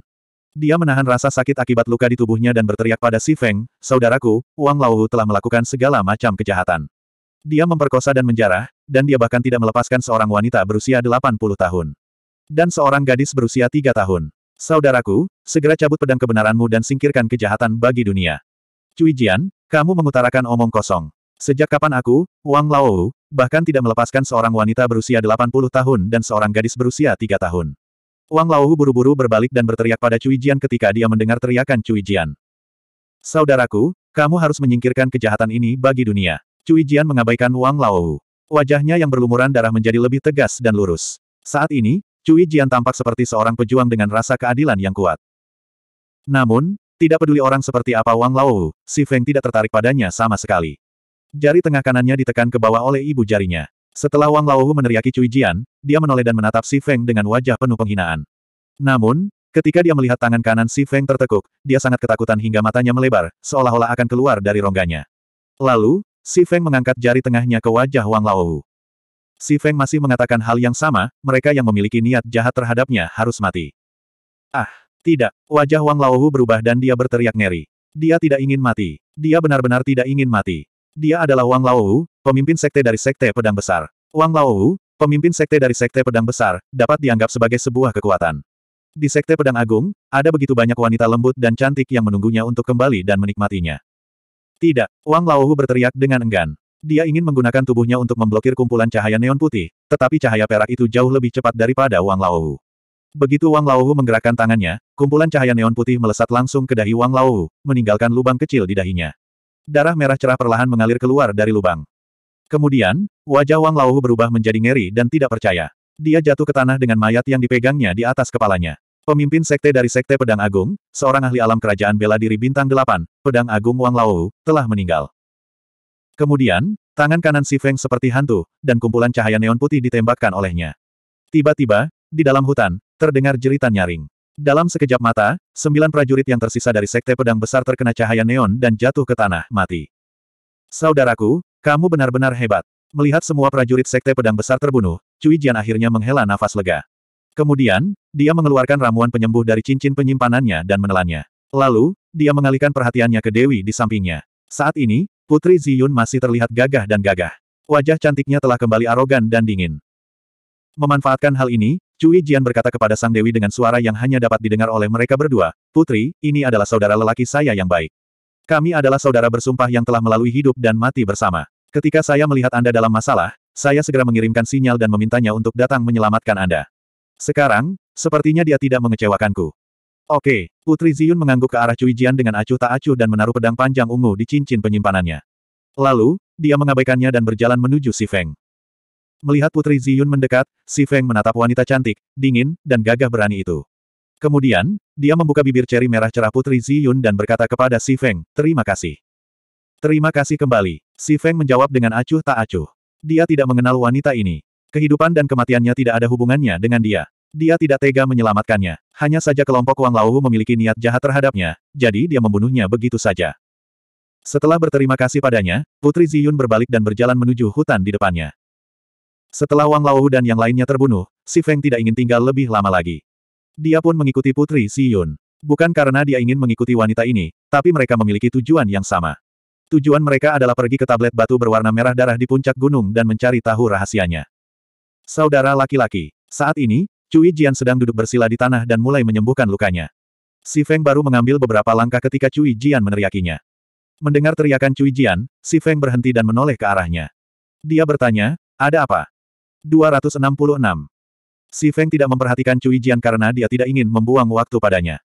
Dia menahan rasa sakit akibat luka di tubuhnya dan berteriak pada Si Feng, Saudaraku, Wang Lao telah melakukan segala macam kejahatan. Dia memperkosa dan menjarah, dan dia bahkan tidak melepaskan seorang wanita berusia 80 tahun. Dan seorang gadis berusia 3 tahun. Saudaraku, segera cabut pedang kebenaranmu dan singkirkan kejahatan bagi dunia. Cui Jian, kamu mengutarakan omong kosong. Sejak kapan aku, Wang Lao, bahkan tidak melepaskan seorang wanita berusia 80 tahun dan seorang gadis berusia 3 tahun. Wang Lao buru-buru berbalik dan berteriak pada Cui Jian ketika dia mendengar teriakan Cui Jian. Saudaraku, kamu harus menyingkirkan kejahatan ini bagi dunia. Cui Jian mengabaikan Wang Lao. Wajahnya yang berlumuran darah menjadi lebih tegas dan lurus. Saat ini, Cui Jian tampak seperti seorang pejuang dengan rasa keadilan yang kuat. Namun, tidak peduli orang seperti apa Wang Lao, Si Feng tidak tertarik padanya sama sekali. Jari tengah kanannya ditekan ke bawah oleh ibu jarinya. Setelah Wang Laohu meneriaki Cui Jian, dia menoleh dan menatap Si Feng dengan wajah penuh penghinaan. Namun, ketika dia melihat tangan kanan Si Feng tertekuk, dia sangat ketakutan hingga matanya melebar, seolah-olah akan keluar dari rongganya. Lalu, Si Feng mengangkat jari tengahnya ke wajah Wang Laohu. Si Feng masih mengatakan hal yang sama, mereka yang memiliki niat jahat terhadapnya harus mati. Ah, tidak, wajah Wang Laohu berubah dan dia berteriak ngeri. Dia tidak ingin mati. Dia benar-benar tidak ingin mati. Dia adalah Wang Laowu, pemimpin sekte dari Sekte Pedang Besar. Wang Laowu, pemimpin sekte dari Sekte Pedang Besar, dapat dianggap sebagai sebuah kekuatan. Di Sekte Pedang Agung, ada begitu banyak wanita lembut dan cantik yang menunggunya untuk kembali dan menikmatinya. Tidak, Wang Laowu berteriak dengan enggan. Dia ingin menggunakan tubuhnya untuk memblokir kumpulan cahaya neon putih, tetapi cahaya perak itu jauh lebih cepat daripada Wang Laowu. Begitu Wang Laowu menggerakkan tangannya, kumpulan cahaya neon putih melesat langsung ke dahi Wang Laowu, meninggalkan lubang kecil di dahinya. Darah merah cerah perlahan mengalir keluar dari lubang. Kemudian, wajah Wang Lauhu berubah menjadi ngeri dan tidak percaya. Dia jatuh ke tanah dengan mayat yang dipegangnya di atas kepalanya. Pemimpin sekte dari Sekte Pedang Agung, seorang ahli alam kerajaan bela diri bintang delapan, Pedang Agung Wang Lauhu, telah meninggal. Kemudian, tangan kanan Si Feng seperti hantu, dan kumpulan cahaya neon putih ditembakkan olehnya. Tiba-tiba, di dalam hutan, terdengar jeritan nyaring. Dalam sekejap mata, sembilan prajurit yang tersisa dari Sekte Pedang Besar terkena cahaya neon dan jatuh ke tanah, mati. Saudaraku, kamu benar-benar hebat. Melihat semua prajurit Sekte Pedang Besar terbunuh, Cui Jian akhirnya menghela nafas lega. Kemudian, dia mengeluarkan ramuan penyembuh dari cincin penyimpanannya dan menelannya. Lalu, dia mengalihkan perhatiannya ke Dewi di sampingnya. Saat ini, Putri Ziyun masih terlihat gagah dan gagah. Wajah cantiknya telah kembali arogan dan dingin. Memanfaatkan hal ini, Cui Jian berkata kepada Sang Dewi dengan suara yang hanya dapat didengar oleh mereka berdua, Putri, ini adalah saudara lelaki saya yang baik. Kami adalah saudara bersumpah yang telah melalui hidup dan mati bersama. Ketika saya melihat Anda dalam masalah, saya segera mengirimkan sinyal dan memintanya untuk datang menyelamatkan Anda. Sekarang, sepertinya dia tidak mengecewakanku. Oke, Putri Ziyun mengangguk ke arah Cui Jian dengan acuh tak acuh dan menaruh pedang panjang ungu di cincin penyimpanannya. Lalu, dia mengabaikannya dan berjalan menuju Si Feng. Melihat Putri Ziyun mendekat, Si Feng menatap wanita cantik, dingin, dan gagah berani itu. Kemudian, dia membuka bibir ceri merah cerah Putri Ziyun dan berkata kepada Si Feng, terima kasih. Terima kasih kembali. Si Feng menjawab dengan acuh tak acuh. Dia tidak mengenal wanita ini. Kehidupan dan kematiannya tidak ada hubungannya dengan dia. Dia tidak tega menyelamatkannya. Hanya saja kelompok Wang Lao memiliki niat jahat terhadapnya, jadi dia membunuhnya begitu saja. Setelah berterima kasih padanya, Putri Ziyun berbalik dan berjalan menuju hutan di depannya. Setelah Wang Lao dan yang lainnya terbunuh, Si Feng tidak ingin tinggal lebih lama lagi. Dia pun mengikuti Putri Si Yun. Bukan karena dia ingin mengikuti wanita ini, tapi mereka memiliki tujuan yang sama. Tujuan mereka adalah pergi ke tablet batu berwarna merah darah di puncak gunung dan mencari tahu rahasianya. Saudara laki-laki, saat ini, Cui Jian sedang duduk bersila di tanah dan mulai menyembuhkan lukanya. Si Feng baru mengambil beberapa langkah ketika Cui Jian meneriakinya. Mendengar teriakan Cui Jian, Si Feng berhenti dan menoleh ke arahnya. Dia bertanya, ada apa? 266. Si Feng tidak memperhatikan Cui Jian karena dia tidak ingin membuang waktu padanya.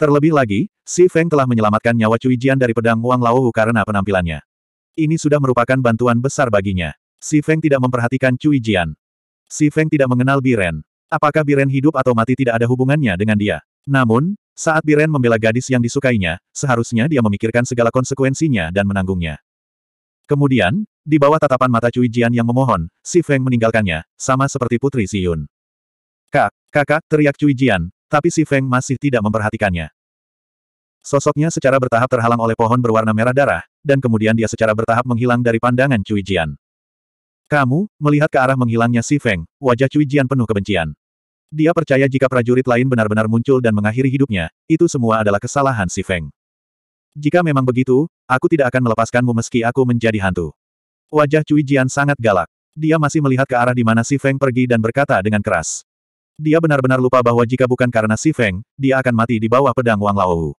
Terlebih lagi, Si Feng telah menyelamatkan nyawa Cui Jian dari pedang Wang Laohu karena penampilannya. Ini sudah merupakan bantuan besar baginya. Si Feng tidak memperhatikan Cui Jian. Si Feng tidak mengenal Biren. Apakah Biren hidup atau mati tidak ada hubungannya dengan dia. Namun, saat Biren membela gadis yang disukainya, seharusnya dia memikirkan segala konsekuensinya dan menanggungnya. Kemudian, di bawah tatapan mata Cui Jian yang memohon, Si Feng meninggalkannya, sama seperti Putri Si Yun. Kak, kakak, teriak Cui Jian, tapi Si Feng masih tidak memperhatikannya. Sosoknya secara bertahap terhalang oleh pohon berwarna merah darah, dan kemudian dia secara bertahap menghilang dari pandangan Cui Jian. Kamu, melihat ke arah menghilangnya Si Feng, wajah Cui Jian penuh kebencian. Dia percaya jika prajurit lain benar-benar muncul dan mengakhiri hidupnya, itu semua adalah kesalahan Si Feng. Jika memang begitu, aku tidak akan melepaskanmu meski aku menjadi hantu. Wajah Cui Jian sangat galak. Dia masih melihat ke arah di mana Si Feng pergi dan berkata dengan keras. Dia benar-benar lupa bahwa jika bukan karena Si Feng, dia akan mati di bawah pedang Wang Lao.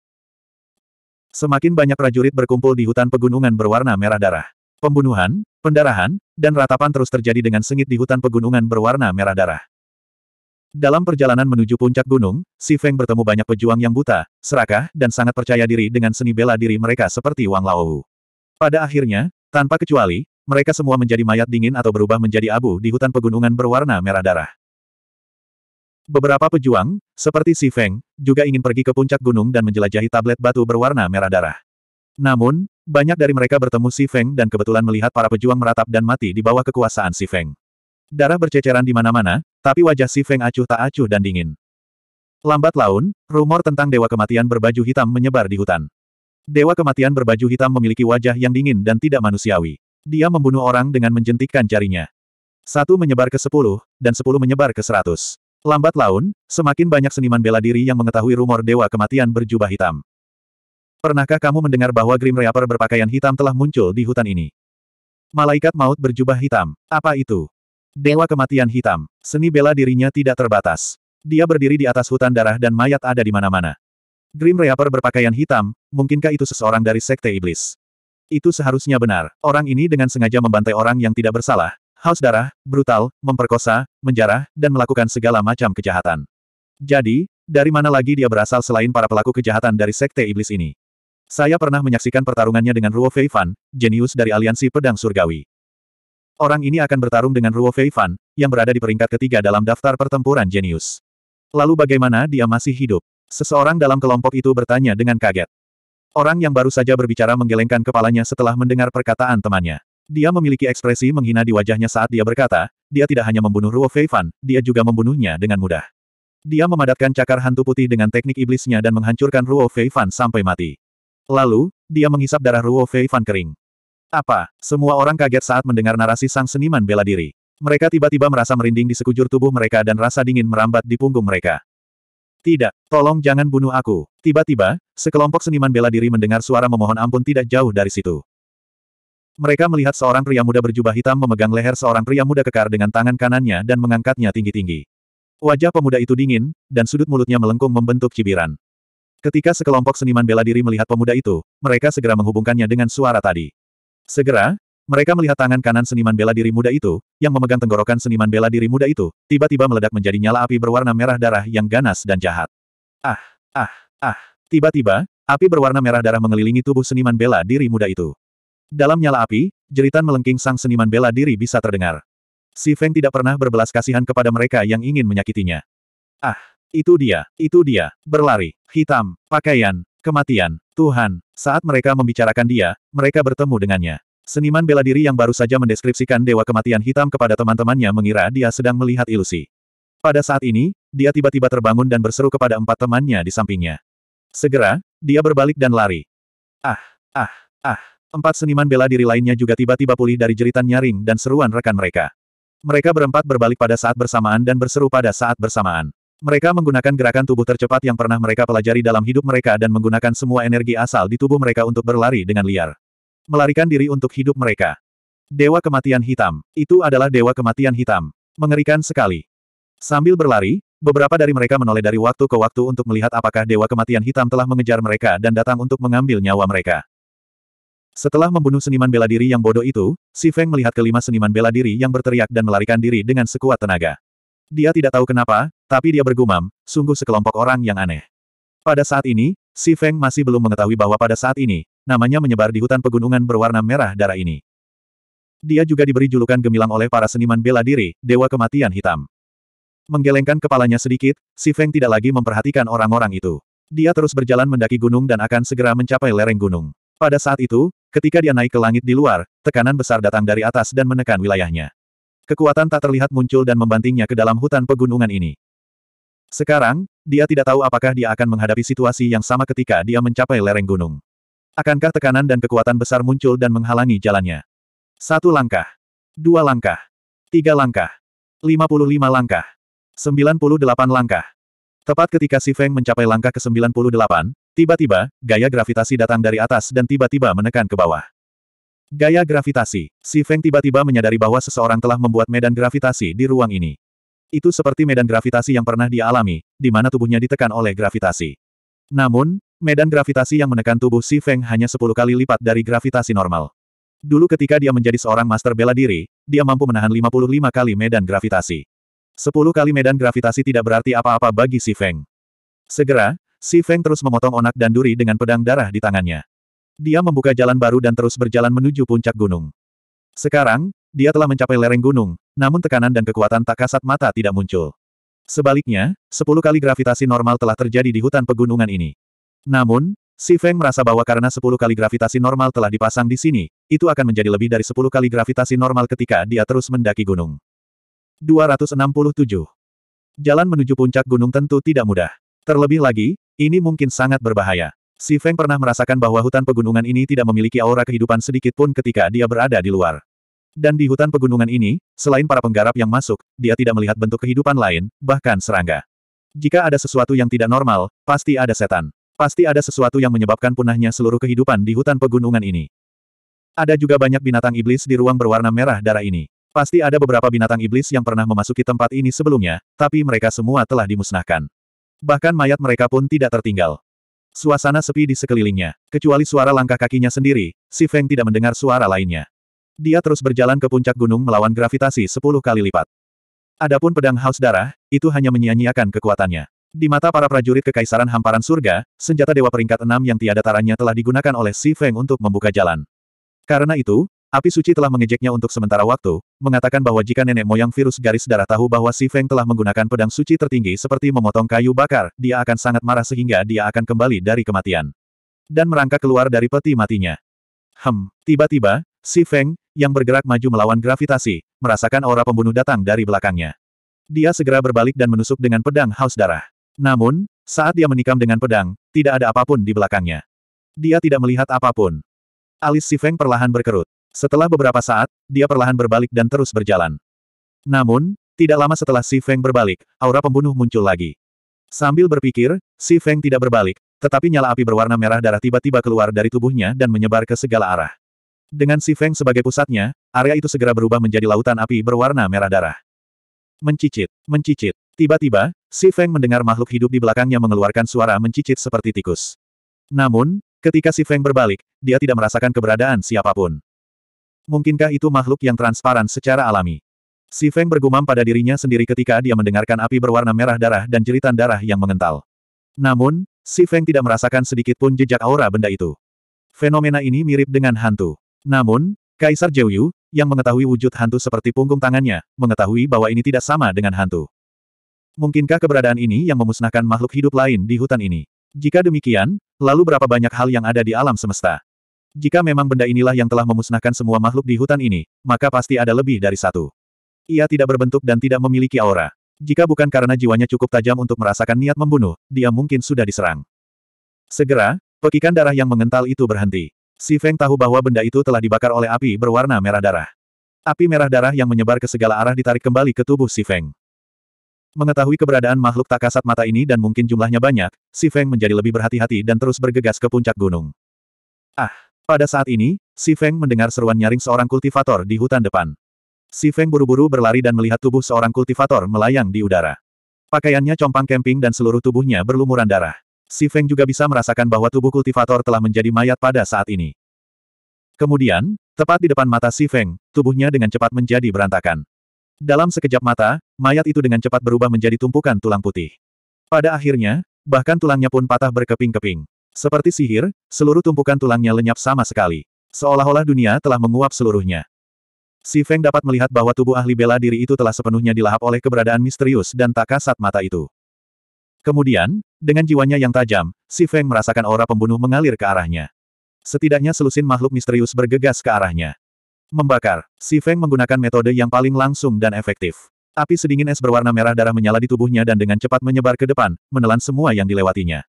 Semakin banyak prajurit berkumpul di hutan pegunungan berwarna merah darah. Pembunuhan, pendarahan, dan ratapan terus terjadi dengan sengit di hutan pegunungan berwarna merah darah. Dalam perjalanan menuju puncak gunung, Si Feng bertemu banyak pejuang yang buta, serakah, dan sangat percaya diri dengan seni bela diri mereka seperti Wang Lao. Pada akhirnya, tanpa kecuali, mereka semua menjadi mayat dingin atau berubah menjadi abu di hutan pegunungan berwarna merah darah. Beberapa pejuang, seperti Si Feng, juga ingin pergi ke puncak gunung dan menjelajahi tablet batu berwarna merah darah. Namun, banyak dari mereka bertemu Si Feng dan kebetulan melihat para pejuang meratap dan mati di bawah kekuasaan Si Feng. Darah berceceran di mana-mana, tapi wajah si Feng acuh tak acuh dan dingin. Lambat laun, rumor tentang Dewa Kematian berbaju hitam menyebar di hutan. Dewa Kematian berbaju hitam memiliki wajah yang dingin dan tidak manusiawi. Dia membunuh orang dengan menjentikkan jarinya. Satu menyebar ke sepuluh, dan sepuluh menyebar ke seratus. Lambat laun, semakin banyak seniman bela diri yang mengetahui rumor Dewa Kematian berjubah hitam. Pernahkah kamu mendengar bahwa Grim Reaper berpakaian hitam telah muncul di hutan ini? Malaikat maut berjubah hitam. Apa itu? Dewa kematian hitam, seni bela dirinya tidak terbatas. Dia berdiri di atas hutan darah dan mayat ada di mana-mana. Grim Reaper berpakaian hitam, mungkinkah itu seseorang dari Sekte Iblis? Itu seharusnya benar. Orang ini dengan sengaja membantai orang yang tidak bersalah, haus darah, brutal, memperkosa, menjarah, dan melakukan segala macam kejahatan. Jadi, dari mana lagi dia berasal selain para pelaku kejahatan dari Sekte Iblis ini? Saya pernah menyaksikan pertarungannya dengan Ruo Feifan, jenius dari aliansi pedang surgawi. Orang ini akan bertarung dengan Ruo Feifan, yang berada di peringkat ketiga dalam daftar pertempuran jenius. Lalu bagaimana dia masih hidup? Seseorang dalam kelompok itu bertanya dengan kaget. Orang yang baru saja berbicara menggelengkan kepalanya setelah mendengar perkataan temannya. Dia memiliki ekspresi menghina di wajahnya saat dia berkata, dia tidak hanya membunuh Ruo Feifan, dia juga membunuhnya dengan mudah. Dia memadatkan cakar hantu putih dengan teknik iblisnya dan menghancurkan Ruo Feifan sampai mati. Lalu, dia menghisap darah Ruo Feifan kering. Apa? Semua orang kaget saat mendengar narasi sang seniman bela diri. Mereka tiba-tiba merasa merinding di sekujur tubuh mereka dan rasa dingin merambat di punggung mereka. Tidak, tolong jangan bunuh aku. Tiba-tiba, sekelompok seniman bela diri mendengar suara memohon ampun tidak jauh dari situ. Mereka melihat seorang pria muda berjubah hitam memegang leher seorang pria muda kekar dengan tangan kanannya dan mengangkatnya tinggi-tinggi. Wajah pemuda itu dingin, dan sudut mulutnya melengkung membentuk cibiran. Ketika sekelompok seniman bela diri melihat pemuda itu, mereka segera menghubungkannya dengan suara tadi. Segera, mereka melihat tangan kanan seniman bela diri muda itu, yang memegang tenggorokan seniman bela diri muda itu, tiba-tiba meledak menjadi nyala api berwarna merah darah yang ganas dan jahat. Ah, ah, ah. Tiba-tiba, api berwarna merah darah mengelilingi tubuh seniman bela diri muda itu. Dalam nyala api, jeritan melengking sang seniman bela diri bisa terdengar. Si Feng tidak pernah berbelas kasihan kepada mereka yang ingin menyakitinya. Ah, itu dia, itu dia, berlari, hitam, pakaian, kematian, Tuhan. Saat mereka membicarakan dia, mereka bertemu dengannya. Seniman bela diri yang baru saja mendeskripsikan Dewa Kematian Hitam kepada teman-temannya mengira dia sedang melihat ilusi. Pada saat ini, dia tiba-tiba terbangun dan berseru kepada empat temannya di sampingnya. Segera, dia berbalik dan lari. Ah, ah, ah. Empat seniman bela diri lainnya juga tiba-tiba pulih dari jeritan nyaring dan seruan rekan mereka. Mereka berempat berbalik pada saat bersamaan dan berseru pada saat bersamaan. Mereka menggunakan gerakan tubuh tercepat yang pernah mereka pelajari dalam hidup mereka dan menggunakan semua energi asal di tubuh mereka untuk berlari dengan liar melarikan diri untuk hidup mereka. Dewa kematian hitam, itu adalah dewa kematian hitam. Mengerikan sekali. Sambil berlari, beberapa dari mereka menoleh dari waktu ke waktu untuk melihat apakah dewa kematian hitam telah mengejar mereka dan datang untuk mengambil nyawa mereka. Setelah membunuh seniman bela diri yang bodoh itu, Si Feng melihat kelima seniman bela diri yang berteriak dan melarikan diri dengan sekuat tenaga. Dia tidak tahu kenapa, tapi dia bergumam, sungguh sekelompok orang yang aneh. Pada saat ini, Si Feng masih belum mengetahui bahwa pada saat ini, namanya menyebar di hutan pegunungan berwarna merah darah ini. Dia juga diberi julukan gemilang oleh para seniman bela diri, Dewa Kematian Hitam. Menggelengkan kepalanya sedikit, Si Feng tidak lagi memperhatikan orang-orang itu. Dia terus berjalan mendaki gunung dan akan segera mencapai lereng gunung. Pada saat itu, ketika dia naik ke langit di luar, tekanan besar datang dari atas dan menekan wilayahnya. Kekuatan tak terlihat muncul dan membantingnya ke dalam hutan pegunungan ini. Sekarang, dia tidak tahu apakah dia akan menghadapi situasi yang sama ketika dia mencapai lereng gunung. Akankah tekanan dan kekuatan besar muncul dan menghalangi jalannya? Satu langkah. Dua langkah. Tiga langkah. Lima puluh lima langkah. Sembilan puluh delapan langkah. Tepat ketika Si Feng mencapai langkah ke sembilan puluh delapan, tiba-tiba, gaya gravitasi datang dari atas dan tiba-tiba menekan ke bawah. Gaya gravitasi. Si Feng tiba-tiba menyadari bahwa seseorang telah membuat medan gravitasi di ruang ini. Itu seperti medan gravitasi yang pernah dialami, di mana tubuhnya ditekan oleh gravitasi. Namun, Medan gravitasi yang menekan tubuh Si Feng hanya 10 kali lipat dari gravitasi normal. Dulu ketika dia menjadi seorang master bela diri, dia mampu menahan 55 kali medan gravitasi. 10 kali medan gravitasi tidak berarti apa-apa bagi Si Feng. Segera, Si Feng terus memotong onak dan duri dengan pedang darah di tangannya. Dia membuka jalan baru dan terus berjalan menuju puncak gunung. Sekarang, dia telah mencapai lereng gunung, namun tekanan dan kekuatan tak kasat mata tidak muncul. Sebaliknya, 10 kali gravitasi normal telah terjadi di hutan pegunungan ini. Namun, Si Feng merasa bahwa karena 10 kali gravitasi normal telah dipasang di sini, itu akan menjadi lebih dari 10 kali gravitasi normal ketika dia terus mendaki gunung. 267. Jalan menuju puncak gunung tentu tidak mudah. Terlebih lagi, ini mungkin sangat berbahaya. Si Feng pernah merasakan bahwa hutan pegunungan ini tidak memiliki aura kehidupan sedikit pun ketika dia berada di luar. Dan di hutan pegunungan ini, selain para penggarap yang masuk, dia tidak melihat bentuk kehidupan lain, bahkan serangga. Jika ada sesuatu yang tidak normal, pasti ada setan. Pasti ada sesuatu yang menyebabkan punahnya seluruh kehidupan di hutan pegunungan ini. Ada juga banyak binatang iblis di ruang berwarna merah darah ini. Pasti ada beberapa binatang iblis yang pernah memasuki tempat ini sebelumnya, tapi mereka semua telah dimusnahkan. Bahkan mayat mereka pun tidak tertinggal. Suasana sepi di sekelilingnya. Kecuali suara langkah kakinya sendiri, si Feng tidak mendengar suara lainnya. Dia terus berjalan ke puncak gunung melawan gravitasi sepuluh kali lipat. Adapun pedang haus darah, itu hanya menyia-nyiakan kekuatannya. Di mata para prajurit kekaisaran hamparan surga, senjata dewa peringkat enam yang tiada taranya telah digunakan oleh Si Feng untuk membuka jalan. Karena itu, api suci telah mengejeknya untuk sementara waktu, mengatakan bahwa jika nenek moyang virus garis darah tahu bahwa Si Feng telah menggunakan pedang suci tertinggi seperti memotong kayu bakar, dia akan sangat marah sehingga dia akan kembali dari kematian. Dan merangkak keluar dari peti matinya. Hem, tiba-tiba, Si Feng, yang bergerak maju melawan gravitasi, merasakan aura pembunuh datang dari belakangnya. Dia segera berbalik dan menusuk dengan pedang haus darah. Namun, saat dia menikam dengan pedang, tidak ada apapun di belakangnya. Dia tidak melihat apapun. Alis si Feng perlahan berkerut. Setelah beberapa saat, dia perlahan berbalik dan terus berjalan. Namun, tidak lama setelah si Feng berbalik, aura pembunuh muncul lagi. Sambil berpikir, si Feng tidak berbalik, tetapi nyala api berwarna merah darah tiba-tiba keluar dari tubuhnya dan menyebar ke segala arah. Dengan si Feng sebagai pusatnya, area itu segera berubah menjadi lautan api berwarna merah darah. Mencicit, mencicit. Tiba-tiba, Si Feng mendengar makhluk hidup di belakangnya mengeluarkan suara mencicit seperti tikus. Namun, ketika si Feng berbalik, dia tidak merasakan keberadaan siapapun. Mungkinkah itu makhluk yang transparan secara alami? Si Feng bergumam pada dirinya sendiri ketika dia mendengarkan api berwarna merah darah dan jeritan darah yang mengental. Namun, si Feng tidak merasakan sedikit pun jejak aura benda itu. Fenomena ini mirip dengan hantu. Namun, Kaisar Jeyu, yang mengetahui wujud hantu seperti punggung tangannya, mengetahui bahwa ini tidak sama dengan hantu. Mungkinkah keberadaan ini yang memusnahkan makhluk hidup lain di hutan ini? Jika demikian, lalu berapa banyak hal yang ada di alam semesta? Jika memang benda inilah yang telah memusnahkan semua makhluk di hutan ini, maka pasti ada lebih dari satu. Ia tidak berbentuk dan tidak memiliki aura. Jika bukan karena jiwanya cukup tajam untuk merasakan niat membunuh, dia mungkin sudah diserang. Segera, pekikan darah yang mengental itu berhenti. Si Feng tahu bahwa benda itu telah dibakar oleh api berwarna merah darah. Api merah darah yang menyebar ke segala arah ditarik kembali ke tubuh Si Feng. Mengetahui keberadaan makhluk tak kasat mata ini dan mungkin jumlahnya banyak, Si Feng menjadi lebih berhati-hati dan terus bergegas ke puncak gunung. Ah! Pada saat ini, Si Feng mendengar seruan nyaring seorang kultivator di hutan depan. Si Feng buru-buru berlari dan melihat tubuh seorang kultivator melayang di udara. Pakaiannya compang camping dan seluruh tubuhnya berlumuran darah. Si Feng juga bisa merasakan bahwa tubuh kultivator telah menjadi mayat pada saat ini. Kemudian, tepat di depan mata Si Feng, tubuhnya dengan cepat menjadi berantakan. Dalam sekejap mata, mayat itu dengan cepat berubah menjadi tumpukan tulang putih. Pada akhirnya, bahkan tulangnya pun patah berkeping-keping. Seperti sihir, seluruh tumpukan tulangnya lenyap sama sekali. Seolah-olah dunia telah menguap seluruhnya. Si Feng dapat melihat bahwa tubuh ahli bela diri itu telah sepenuhnya dilahap oleh keberadaan misterius dan tak kasat mata itu. Kemudian, dengan jiwanya yang tajam, si Feng merasakan aura pembunuh mengalir ke arahnya. Setidaknya selusin makhluk misterius bergegas ke arahnya. Membakar. Si Feng menggunakan metode yang paling langsung dan efektif. Api sedingin es berwarna merah darah menyala di tubuhnya dan dengan cepat menyebar ke depan, menelan semua yang dilewatinya.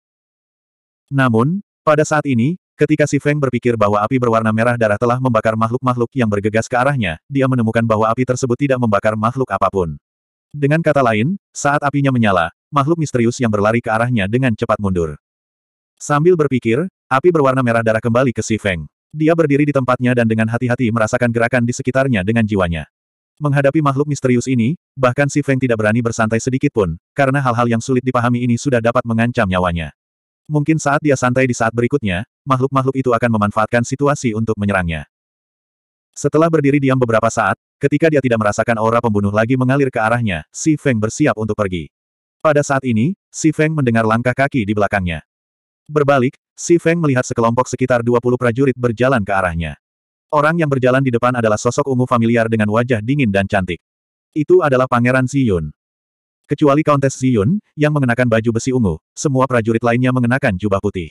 Namun, pada saat ini, ketika si Feng berpikir bahwa api berwarna merah darah telah membakar makhluk-makhluk yang bergegas ke arahnya, dia menemukan bahwa api tersebut tidak membakar makhluk apapun. Dengan kata lain, saat apinya menyala, makhluk misterius yang berlari ke arahnya dengan cepat mundur. Sambil berpikir, api berwarna merah darah kembali ke si Feng. Dia berdiri di tempatnya dan dengan hati-hati merasakan gerakan di sekitarnya dengan jiwanya. Menghadapi makhluk misterius ini, bahkan si Feng tidak berani bersantai sedikit pun, karena hal-hal yang sulit dipahami ini sudah dapat mengancam nyawanya. Mungkin saat dia santai di saat berikutnya, makhluk-makhluk itu akan memanfaatkan situasi untuk menyerangnya. Setelah berdiri diam beberapa saat, ketika dia tidak merasakan aura pembunuh lagi mengalir ke arahnya, Si Feng bersiap untuk pergi. Pada saat ini, Si Feng mendengar langkah kaki di belakangnya. Berbalik, Si Feng melihat sekelompok sekitar 20 prajurit berjalan ke arahnya. Orang yang berjalan di depan adalah sosok ungu familiar dengan wajah dingin dan cantik. Itu adalah Pangeran Ziyun. Kecuali Countess Ziyun, yang mengenakan baju besi ungu, semua prajurit lainnya mengenakan jubah putih.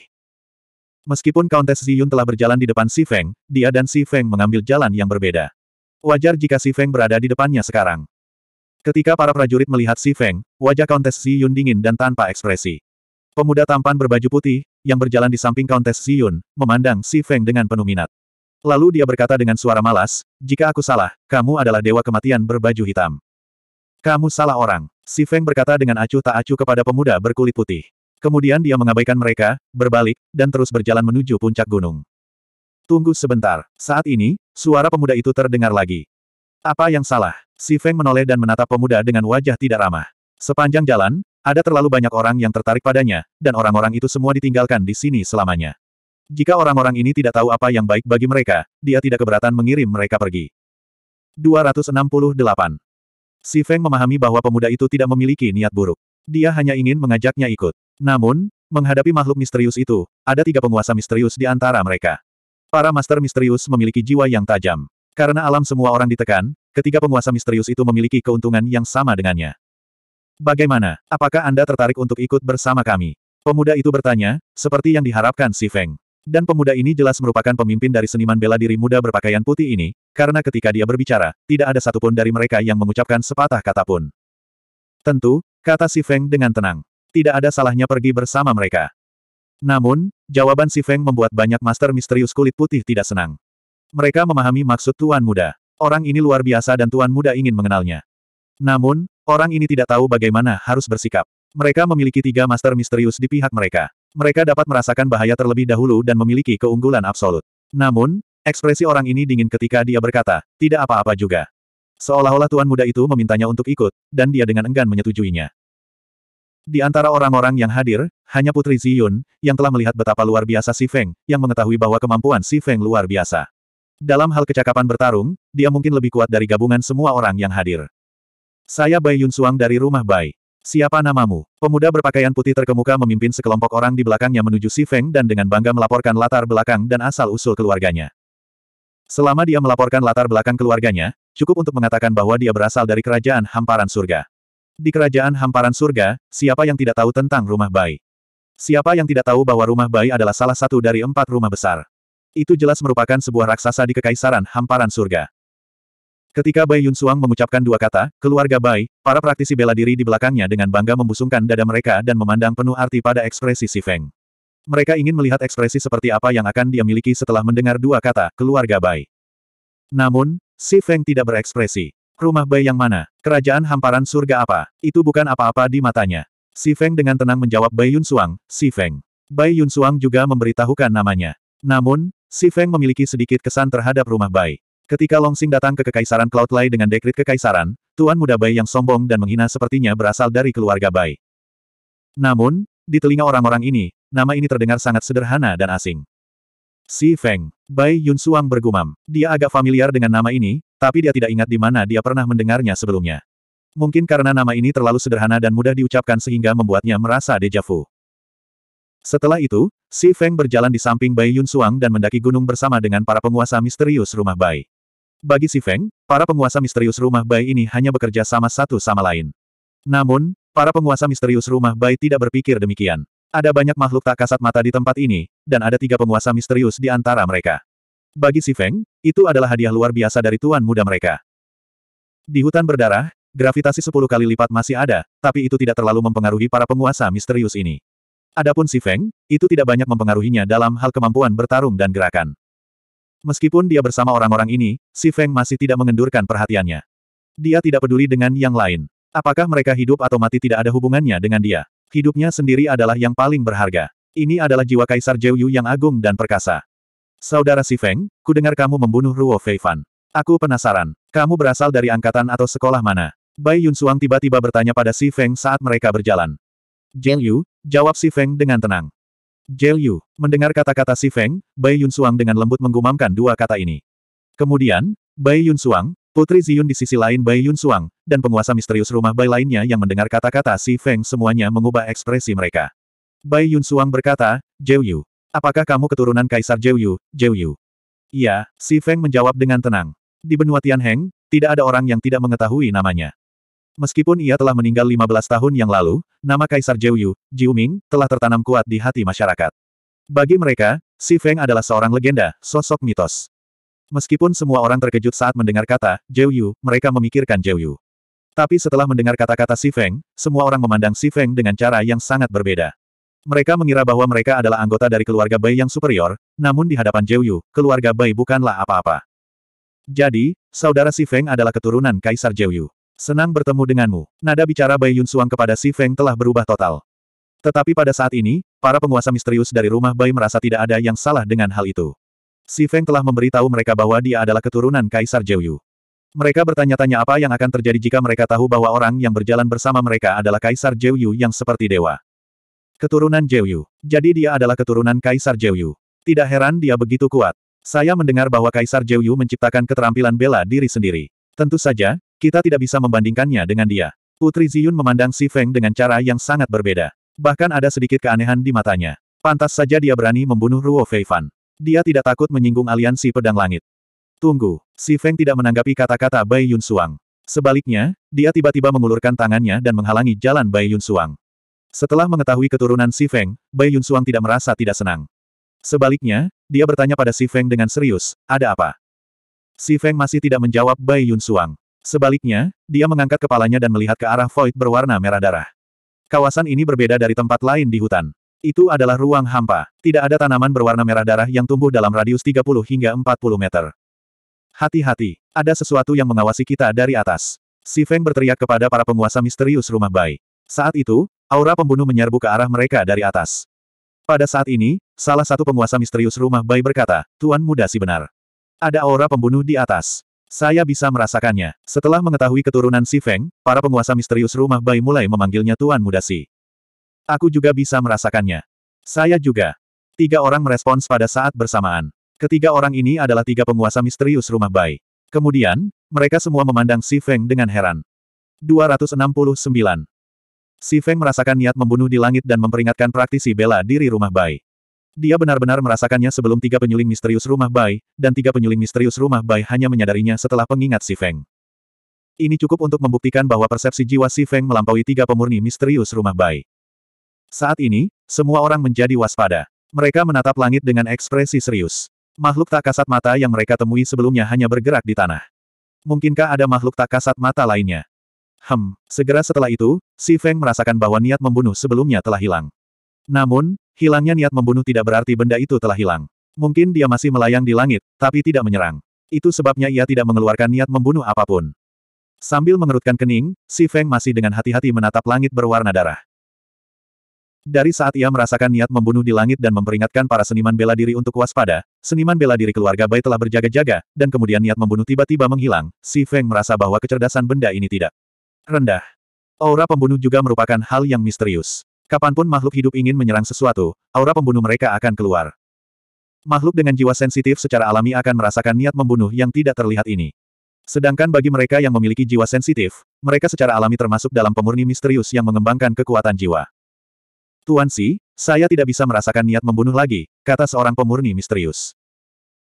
Meskipun Countess Ziyun telah berjalan di depan Si Feng, dia dan Si Feng mengambil jalan yang berbeda. Wajar jika Si Feng berada di depannya sekarang. Ketika para prajurit melihat Si Feng, wajah Countess Ziyun dingin dan tanpa ekspresi. Pemuda tampan berbaju putih, yang berjalan di samping Countess Ziyun, memandang Si Feng dengan penuh minat. Lalu dia berkata dengan suara malas, jika aku salah, kamu adalah dewa kematian berbaju hitam. Kamu salah orang. Si Feng berkata dengan acuh tak acuh kepada pemuda berkulit putih. Kemudian dia mengabaikan mereka, berbalik, dan terus berjalan menuju puncak gunung. Tunggu sebentar. Saat ini, suara pemuda itu terdengar lagi. Apa yang salah? Si Feng menoleh dan menatap pemuda dengan wajah tidak ramah. Sepanjang jalan, ada terlalu banyak orang yang tertarik padanya, dan orang-orang itu semua ditinggalkan di sini selamanya. Jika orang-orang ini tidak tahu apa yang baik bagi mereka, dia tidak keberatan mengirim mereka pergi. 268. Si Feng memahami bahwa pemuda itu tidak memiliki niat buruk. Dia hanya ingin mengajaknya ikut. Namun, menghadapi makhluk misterius itu, ada tiga penguasa misterius di antara mereka. Para master misterius memiliki jiwa yang tajam. Karena alam semua orang ditekan, ketiga penguasa misterius itu memiliki keuntungan yang sama dengannya. Bagaimana? Apakah Anda tertarik untuk ikut bersama kami? Pemuda itu bertanya, seperti yang diharapkan si Feng. Dan pemuda ini jelas merupakan pemimpin dari seniman bela diri muda berpakaian putih ini, karena ketika dia berbicara, tidak ada satupun dari mereka yang mengucapkan sepatah kata pun. Tentu, kata si Feng dengan tenang. Tidak ada salahnya pergi bersama mereka. Namun, jawaban si Feng membuat banyak master misterius kulit putih tidak senang. Mereka memahami maksud Tuan Muda. Orang ini luar biasa dan Tuan Muda ingin mengenalnya. Namun, Orang ini tidak tahu bagaimana harus bersikap. Mereka memiliki tiga master misterius di pihak mereka. Mereka dapat merasakan bahaya terlebih dahulu dan memiliki keunggulan absolut. Namun, ekspresi orang ini dingin ketika dia berkata, tidak apa-apa juga. Seolah-olah tuan muda itu memintanya untuk ikut, dan dia dengan enggan menyetujuinya. Di antara orang-orang yang hadir, hanya Putri Ziyun, yang telah melihat betapa luar biasa Si Feng, yang mengetahui bahwa kemampuan Si Feng luar biasa. Dalam hal kecakapan bertarung, dia mungkin lebih kuat dari gabungan semua orang yang hadir. Saya Bai Yun Suang dari rumah Bai. Siapa namamu? Pemuda berpakaian putih terkemuka memimpin sekelompok orang di belakangnya menuju Si Feng dan dengan bangga melaporkan latar belakang dan asal-usul keluarganya. Selama dia melaporkan latar belakang keluarganya, cukup untuk mengatakan bahwa dia berasal dari kerajaan hamparan surga. Di kerajaan hamparan surga, siapa yang tidak tahu tentang rumah Bai? Siapa yang tidak tahu bahwa rumah Bai adalah salah satu dari empat rumah besar? Itu jelas merupakan sebuah raksasa di kekaisaran hamparan surga. Ketika Bai Yun Suang mengucapkan dua kata, keluarga Bai, para praktisi bela diri di belakangnya dengan bangga membusungkan dada mereka dan memandang penuh arti pada ekspresi si Feng. Mereka ingin melihat ekspresi seperti apa yang akan dia miliki setelah mendengar dua kata, keluarga Bai. Namun, si Feng tidak berekspresi. Rumah Bai yang mana? Kerajaan hamparan surga apa? Itu bukan apa-apa di matanya. Si Feng dengan tenang menjawab Bai Yun Suang, si Feng. Bai Yun Suang juga memberitahukan namanya. Namun, si Feng memiliki sedikit kesan terhadap rumah Bai. Ketika Long Xing datang ke Kekaisaran Cloud Lai dengan dekrit Kekaisaran, Tuan Muda Bai yang sombong dan menghina sepertinya berasal dari keluarga Bai. Namun, di telinga orang-orang ini, nama ini terdengar sangat sederhana dan asing. Si Feng, Bai Yun Suang bergumam. Dia agak familiar dengan nama ini, tapi dia tidak ingat di mana dia pernah mendengarnya sebelumnya. Mungkin karena nama ini terlalu sederhana dan mudah diucapkan sehingga membuatnya merasa dejavu. Setelah itu, Si Feng berjalan di samping Bai Yun Suang dan mendaki gunung bersama dengan para penguasa misterius rumah Bai. Bagi si Feng, para penguasa misterius rumah bayi ini hanya bekerja sama satu sama lain. Namun, para penguasa misterius rumah bayi tidak berpikir demikian. Ada banyak makhluk tak kasat mata di tempat ini, dan ada tiga penguasa misterius di antara mereka. Bagi si Feng, itu adalah hadiah luar biasa dari tuan muda mereka. Di hutan berdarah, gravitasi sepuluh kali lipat masih ada, tapi itu tidak terlalu mempengaruhi para penguasa misterius ini. Adapun si Feng, itu tidak banyak mempengaruhinya dalam hal kemampuan bertarung dan gerakan. Meskipun dia bersama orang-orang ini, Si Feng masih tidak mengendurkan perhatiannya. Dia tidak peduli dengan yang lain. Apakah mereka hidup atau mati tidak ada hubungannya dengan dia. Hidupnya sendiri adalah yang paling berharga. Ini adalah jiwa Kaisar Yu yang agung dan perkasa. Saudara Si Feng, kudengar kamu membunuh Ruo Feifan. Aku penasaran. Kamu berasal dari angkatan atau sekolah mana? Bai Yun Yunsuang tiba-tiba bertanya pada Si Feng saat mereka berjalan. Jiang Yu, jawab Si Feng dengan tenang. Zhao Yu, mendengar kata-kata Si Feng, Bai Yunsuang dengan lembut menggumamkan dua kata ini. Kemudian, Bai Yunsuang, Putri Ziyun di sisi lain Bai Yunsuang, dan penguasa misterius rumah Bai lainnya yang mendengar kata-kata Si Feng semuanya mengubah ekspresi mereka. Bai Yunsuang berkata, Zhao Yu, apakah kamu keturunan Kaisar Zhao Yu, Zhao Yu? Iya, Si Feng menjawab dengan tenang. Di benua Tianheng, tidak ada orang yang tidak mengetahui namanya. Meskipun ia telah meninggal 15 tahun yang lalu, nama Kaisar Jiuyu, Jiu Ming, telah tertanam kuat di hati masyarakat. Bagi mereka, Si Feng adalah seorang legenda, sosok mitos. Meskipun semua orang terkejut saat mendengar kata, Jiuyu, mereka memikirkan Jiuyu. Tapi setelah mendengar kata-kata Si Feng, semua orang memandang Si Feng dengan cara yang sangat berbeda. Mereka mengira bahwa mereka adalah anggota dari keluarga Bai yang superior, namun di hadapan Jiuyu, keluarga Bai bukanlah apa-apa. Jadi, saudara Si Feng adalah keturunan Kaisar Jiuyu. Senang bertemu denganmu. Nada bicara Bai Yun Suang kepada Si Feng telah berubah total. Tetapi pada saat ini, para penguasa misterius dari rumah Bai merasa tidak ada yang salah dengan hal itu. Si Feng telah memberitahu mereka bahwa dia adalah keturunan Kaisar Jeyu. Mereka bertanya-tanya apa yang akan terjadi jika mereka tahu bahwa orang yang berjalan bersama mereka adalah Kaisar Jeyu yang seperti dewa. Keturunan Jeyu. Jadi dia adalah keturunan Kaisar Jeyu. Tidak heran dia begitu kuat. Saya mendengar bahwa Kaisar Jeyu menciptakan keterampilan bela diri sendiri. Tentu saja, kita tidak bisa membandingkannya dengan dia. Putri Ziyun memandang Si Feng dengan cara yang sangat berbeda. Bahkan ada sedikit keanehan di matanya. Pantas saja dia berani membunuh Ruo Feifan. Dia tidak takut menyinggung aliansi pedang langit. Tunggu, Si Feng tidak menanggapi kata-kata Bai Yun Suang. Sebaliknya, dia tiba-tiba mengulurkan tangannya dan menghalangi jalan Bai Yun Suang. Setelah mengetahui keturunan Si Feng, Bai Yun Suang tidak merasa tidak senang. Sebaliknya, dia bertanya pada Si Feng dengan serius, ada apa? Si Feng masih tidak menjawab Bai Yun Suang. Sebaliknya, dia mengangkat kepalanya dan melihat ke arah void berwarna merah darah. Kawasan ini berbeda dari tempat lain di hutan. Itu adalah ruang hampa. Tidak ada tanaman berwarna merah darah yang tumbuh dalam radius 30 hingga 40 meter. Hati-hati, ada sesuatu yang mengawasi kita dari atas. Si Feng berteriak kepada para penguasa misterius rumah bayi. Saat itu, aura pembunuh menyerbu ke arah mereka dari atas. Pada saat ini, salah satu penguasa misterius rumah bayi berkata, Tuan muda si benar. Ada aura pembunuh di atas. Saya bisa merasakannya. Setelah mengetahui keturunan Si Feng, para penguasa misterius rumah Bai mulai memanggilnya Tuan Muda Si. Aku juga bisa merasakannya. Saya juga. Tiga orang merespons pada saat bersamaan. Ketiga orang ini adalah tiga penguasa misterius rumah Bai. Kemudian, mereka semua memandang Si Feng dengan heran. 269. Si Feng merasakan niat membunuh di langit dan memperingatkan praktisi bela diri rumah Bai. Dia benar-benar merasakannya sebelum tiga penyuling misterius rumah Bai, dan tiga penyuling misterius rumah Bai hanya menyadarinya setelah pengingat Si Feng. Ini cukup untuk membuktikan bahwa persepsi jiwa Si Feng melampaui tiga pemurni misterius rumah Bai. Saat ini, semua orang menjadi waspada. Mereka menatap langit dengan ekspresi serius. Makhluk tak kasat mata yang mereka temui sebelumnya hanya bergerak di tanah. Mungkinkah ada makhluk tak kasat mata lainnya? Hem, segera setelah itu, Si Feng merasakan bahwa niat membunuh sebelumnya telah hilang. Namun, Hilangnya niat membunuh tidak berarti benda itu telah hilang. Mungkin dia masih melayang di langit, tapi tidak menyerang. Itu sebabnya ia tidak mengeluarkan niat membunuh apapun. Sambil mengerutkan kening, Si Feng masih dengan hati-hati menatap langit berwarna darah. Dari saat ia merasakan niat membunuh di langit dan memperingatkan para seniman bela diri untuk waspada, seniman bela diri keluarga Bai telah berjaga-jaga, dan kemudian niat membunuh tiba-tiba menghilang, Si Feng merasa bahwa kecerdasan benda ini tidak rendah. Aura pembunuh juga merupakan hal yang misterius. Kapanpun makhluk hidup ingin menyerang sesuatu, aura pembunuh mereka akan keluar. Makhluk dengan jiwa sensitif secara alami akan merasakan niat membunuh yang tidak terlihat ini. Sedangkan bagi mereka yang memiliki jiwa sensitif, mereka secara alami termasuk dalam pemurni misterius yang mengembangkan kekuatan jiwa. Tuan Si, saya tidak bisa merasakan niat membunuh lagi, kata seorang pemurni misterius.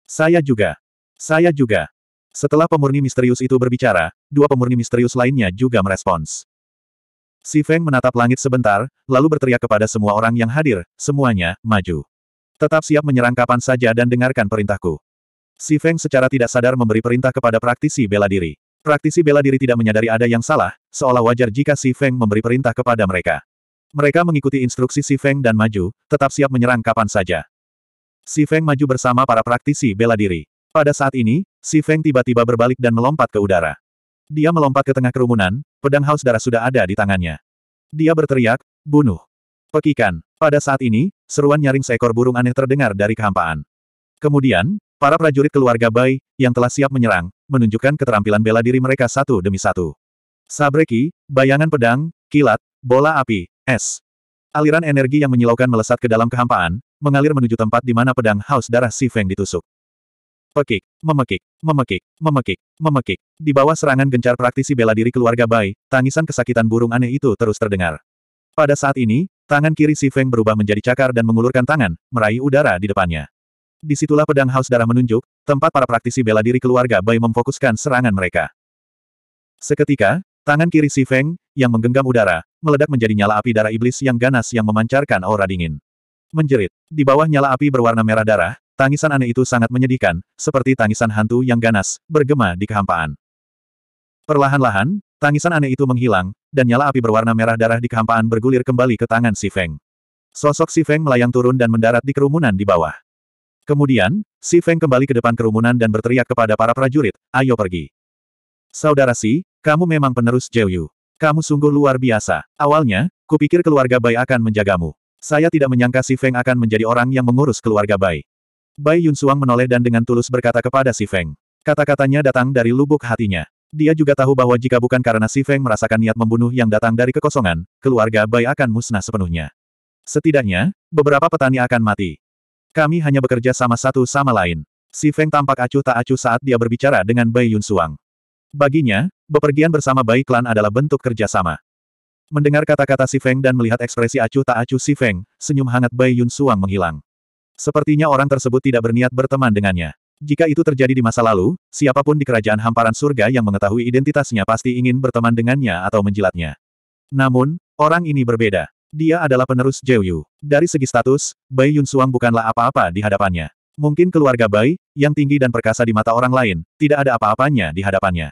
Saya juga. Saya juga. Setelah pemurni misterius itu berbicara, dua pemurni misterius lainnya juga merespons. Si Feng menatap langit sebentar, lalu berteriak kepada semua orang yang hadir, semuanya, maju. Tetap siap menyerang kapan saja dan dengarkan perintahku. Si Feng secara tidak sadar memberi perintah kepada praktisi bela diri. Praktisi bela diri tidak menyadari ada yang salah, seolah wajar jika Si Feng memberi perintah kepada mereka. Mereka mengikuti instruksi Si Feng dan maju, tetap siap menyerang kapan saja. Si Feng maju bersama para praktisi bela diri. Pada saat ini, Si Feng tiba-tiba berbalik dan melompat ke udara. Dia melompat ke tengah kerumunan, pedang haus darah sudah ada di tangannya. Dia berteriak, bunuh. Pekikan. Pada saat ini, seruan nyaring seekor burung aneh terdengar dari kehampaan. Kemudian, para prajurit keluarga Bai, yang telah siap menyerang, menunjukkan keterampilan bela diri mereka satu demi satu. Sabreki, bayangan pedang, kilat, bola api, es. Aliran energi yang menyilaukan melesat ke dalam kehampaan, mengalir menuju tempat di mana pedang haus darah Si Feng ditusuk. Pekik, memekik, memekik, memekik, memekik. Di bawah serangan gencar praktisi bela diri keluarga Bai, tangisan kesakitan burung aneh itu terus terdengar. Pada saat ini, tangan kiri Si Feng berubah menjadi cakar dan mengulurkan tangan, meraih udara di depannya. Disitulah pedang haus darah menunjuk, tempat para praktisi bela diri keluarga Bai memfokuskan serangan mereka. Seketika, tangan kiri Si Feng, yang menggenggam udara, meledak menjadi nyala api darah iblis yang ganas yang memancarkan aura dingin. Menjerit, di bawah nyala api berwarna merah darah, Tangisan aneh itu sangat menyedihkan, seperti tangisan hantu yang ganas, bergema di kehampaan. Perlahan-lahan, tangisan aneh itu menghilang, dan nyala api berwarna merah darah di kehampaan bergulir kembali ke tangan Si Feng. Sosok Si Feng melayang turun dan mendarat di kerumunan di bawah. Kemudian, Si Feng kembali ke depan kerumunan dan berteriak kepada para prajurit, ayo pergi. Saudara Si, kamu memang penerus Yu. Kamu sungguh luar biasa. Awalnya, kupikir keluarga Bai akan menjagamu. Saya tidak menyangka Si Feng akan menjadi orang yang mengurus keluarga Bai. Bai Yun Suang menoleh dan dengan tulus berkata kepada Si Feng. Kata-katanya datang dari lubuk hatinya. Dia juga tahu bahwa jika bukan karena Si Feng merasakan niat membunuh yang datang dari kekosongan, keluarga Bai akan musnah sepenuhnya. Setidaknya, beberapa petani akan mati. Kami hanya bekerja sama satu sama lain. Si Feng tampak acuh tak acuh saat dia berbicara dengan Bai Yun Suang. Baginya, bepergian bersama Bai Klan adalah bentuk kerjasama. Mendengar kata-kata Si Feng dan melihat ekspresi acuh tak acuh Si Feng, senyum hangat Bai Yun Suang menghilang. Sepertinya orang tersebut tidak berniat berteman dengannya. Jika itu terjadi di masa lalu, siapapun di kerajaan hamparan surga yang mengetahui identitasnya pasti ingin berteman dengannya atau menjilatnya. Namun, orang ini berbeda. Dia adalah penerus Jeyu. Dari segi status, Bai Yunsuang bukanlah apa-apa di hadapannya. Mungkin keluarga Bai, yang tinggi dan perkasa di mata orang lain, tidak ada apa-apanya di hadapannya.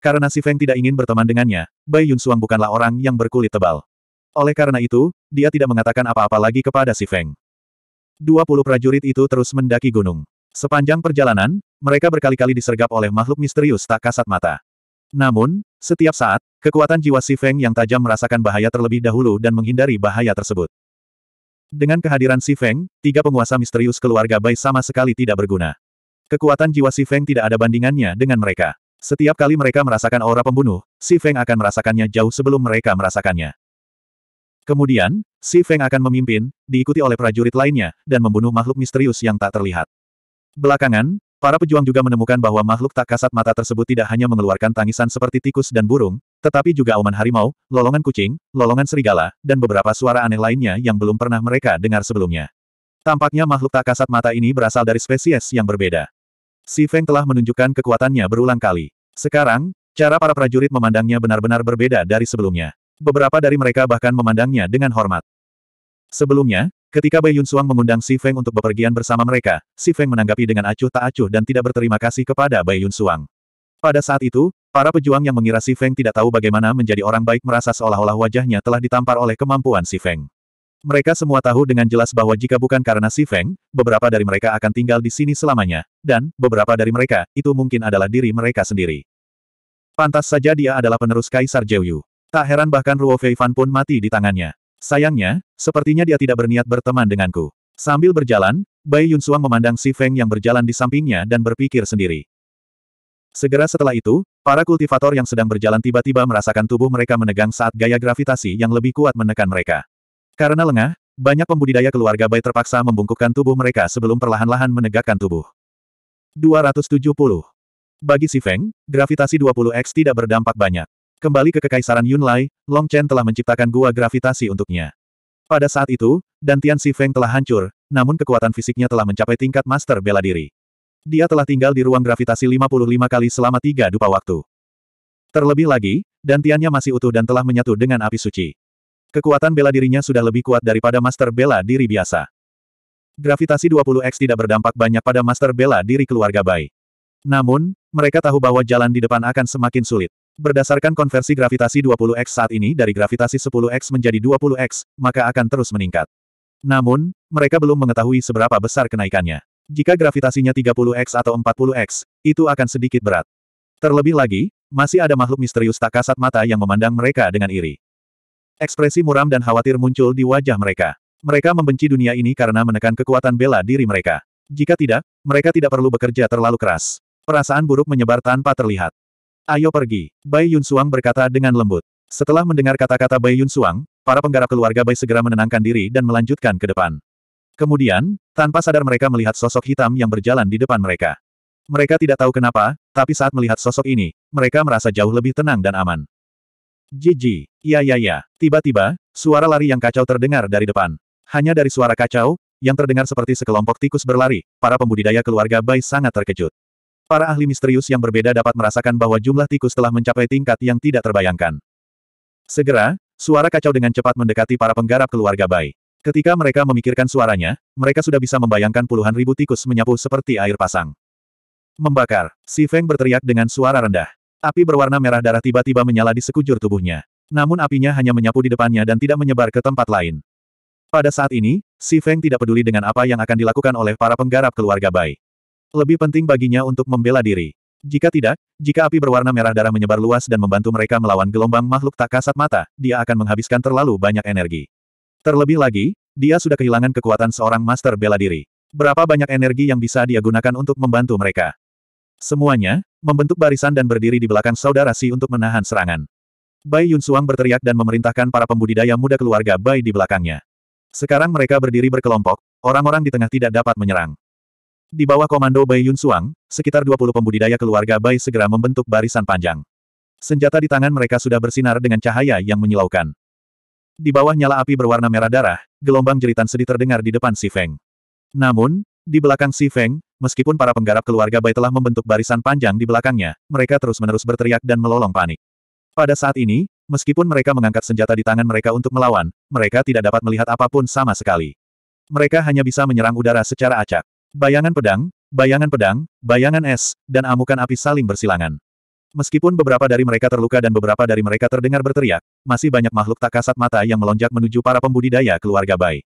Karena Si Feng tidak ingin berteman dengannya, Bai Yunsuang bukanlah orang yang berkulit tebal. Oleh karena itu, dia tidak mengatakan apa-apa lagi kepada Si Feng. Dua puluh prajurit itu terus mendaki gunung. Sepanjang perjalanan, mereka berkali-kali disergap oleh makhluk misterius tak kasat mata. Namun, setiap saat, kekuatan jiwa Si Feng yang tajam merasakan bahaya terlebih dahulu dan menghindari bahaya tersebut. Dengan kehadiran Si Feng, tiga penguasa misterius keluarga Bai sama sekali tidak berguna. Kekuatan jiwa Si Feng tidak ada bandingannya dengan mereka. Setiap kali mereka merasakan aura pembunuh, Si Feng akan merasakannya jauh sebelum mereka merasakannya. Kemudian, Si Feng akan memimpin, diikuti oleh prajurit lainnya, dan membunuh makhluk misterius yang tak terlihat. Belakangan, para pejuang juga menemukan bahwa makhluk tak kasat mata tersebut tidak hanya mengeluarkan tangisan seperti tikus dan burung, tetapi juga auman harimau, lolongan kucing, lolongan serigala, dan beberapa suara aneh lainnya yang belum pernah mereka dengar sebelumnya. Tampaknya makhluk tak kasat mata ini berasal dari spesies yang berbeda. Si Feng telah menunjukkan kekuatannya berulang kali. Sekarang, cara para prajurit memandangnya benar-benar berbeda dari sebelumnya beberapa dari mereka bahkan memandangnya dengan hormat. Sebelumnya, ketika Bai Yun Suang mengundang Si Feng untuk bepergian bersama mereka, Si Feng menanggapi dengan acuh tak acuh dan tidak berterima kasih kepada Bai Yun Suang. Pada saat itu, para pejuang yang mengira Si Feng tidak tahu bagaimana menjadi orang baik merasa seolah-olah wajahnya telah ditampar oleh kemampuan Si Feng. Mereka semua tahu dengan jelas bahwa jika bukan karena Si Feng, beberapa dari mereka akan tinggal di sini selamanya, dan, beberapa dari mereka, itu mungkin adalah diri mereka sendiri. Pantas saja dia adalah penerus Kaisar Jeyu. Tak heran bahkan Ruo Feifan pun mati di tangannya. Sayangnya, sepertinya dia tidak berniat berteman denganku. Sambil berjalan, Bai Yunsuang memandang Si Feng yang berjalan di sampingnya dan berpikir sendiri. Segera setelah itu, para kultivator yang sedang berjalan tiba-tiba merasakan tubuh mereka menegang saat gaya gravitasi yang lebih kuat menekan mereka. Karena lengah, banyak pembudidaya keluarga Bai terpaksa membungkukkan tubuh mereka sebelum perlahan-lahan menegakkan tubuh. 270. Bagi Si Feng, gravitasi 20X tidak berdampak banyak. Kembali ke Kekaisaran Yunlai, Long Chen telah menciptakan gua gravitasi untuknya. Pada saat itu, Dantian Si Feng telah hancur, namun kekuatan fisiknya telah mencapai tingkat master bela diri. Dia telah tinggal di ruang gravitasi 55 kali selama tiga dupa waktu. Terlebih lagi, Dantiannya masih utuh dan telah menyatu dengan api suci. Kekuatan bela dirinya sudah lebih kuat daripada master bela diri biasa. Gravitasi 20X tidak berdampak banyak pada master bela diri keluarga Bai. Namun, mereka tahu bahwa jalan di depan akan semakin sulit. Berdasarkan konversi gravitasi 20x saat ini dari gravitasi 10x menjadi 20x, maka akan terus meningkat. Namun, mereka belum mengetahui seberapa besar kenaikannya. Jika gravitasinya 30x atau 40x, itu akan sedikit berat. Terlebih lagi, masih ada makhluk misterius tak kasat mata yang memandang mereka dengan iri. Ekspresi muram dan khawatir muncul di wajah mereka. Mereka membenci dunia ini karena menekan kekuatan bela diri mereka. Jika tidak, mereka tidak perlu bekerja terlalu keras. Perasaan buruk menyebar tanpa terlihat. Ayo pergi. Bai Yun Suang berkata dengan lembut. Setelah mendengar kata-kata Bai Yun Suang, para penggarap keluarga Bai segera menenangkan diri dan melanjutkan ke depan. Kemudian, tanpa sadar mereka melihat sosok hitam yang berjalan di depan mereka. Mereka tidak tahu kenapa, tapi saat melihat sosok ini, mereka merasa jauh lebih tenang dan aman. Jiji, ya ya ya. Tiba-tiba, suara lari yang kacau terdengar dari depan. Hanya dari suara kacau, yang terdengar seperti sekelompok tikus berlari, para pembudidaya keluarga Bai sangat terkejut. Para ahli misterius yang berbeda dapat merasakan bahwa jumlah tikus telah mencapai tingkat yang tidak terbayangkan. Segera, suara kacau dengan cepat mendekati para penggarap keluarga Bai. Ketika mereka memikirkan suaranya, mereka sudah bisa membayangkan puluhan ribu tikus menyapu seperti air pasang. Membakar, si Feng berteriak dengan suara rendah. Api berwarna merah darah tiba-tiba menyala di sekujur tubuhnya. Namun apinya hanya menyapu di depannya dan tidak menyebar ke tempat lain. Pada saat ini, Si Feng tidak peduli dengan apa yang akan dilakukan oleh para penggarap keluarga Bai. Lebih penting baginya untuk membela diri. Jika tidak, jika api berwarna merah darah menyebar luas dan membantu mereka melawan gelombang makhluk tak kasat mata, dia akan menghabiskan terlalu banyak energi. Terlebih lagi, dia sudah kehilangan kekuatan seorang master bela diri. Berapa banyak energi yang bisa dia gunakan untuk membantu mereka? Semuanya, membentuk barisan dan berdiri di belakang saudara Si untuk menahan serangan. Bai Yun suang berteriak dan memerintahkan para pembudidaya muda keluarga Bai di belakangnya. Sekarang mereka berdiri berkelompok, orang-orang di tengah tidak dapat menyerang. Di bawah komando Bai Yun Suang, sekitar 20 pembudidaya keluarga Bai segera membentuk barisan panjang. Senjata di tangan mereka sudah bersinar dengan cahaya yang menyilaukan. Di bawah nyala api berwarna merah darah, gelombang jeritan sedih terdengar di depan Si Feng. Namun, di belakang Si Feng, meskipun para penggarap keluarga Bai telah membentuk barisan panjang di belakangnya, mereka terus-menerus berteriak dan melolong panik. Pada saat ini, meskipun mereka mengangkat senjata di tangan mereka untuk melawan, mereka tidak dapat melihat apapun sama sekali. Mereka hanya bisa menyerang udara secara acak. Bayangan pedang, bayangan pedang, bayangan es, dan amukan api saling bersilangan. Meskipun beberapa dari mereka terluka dan beberapa dari mereka terdengar berteriak, masih banyak makhluk tak kasat mata yang melonjak menuju para pembudidaya keluarga Bai.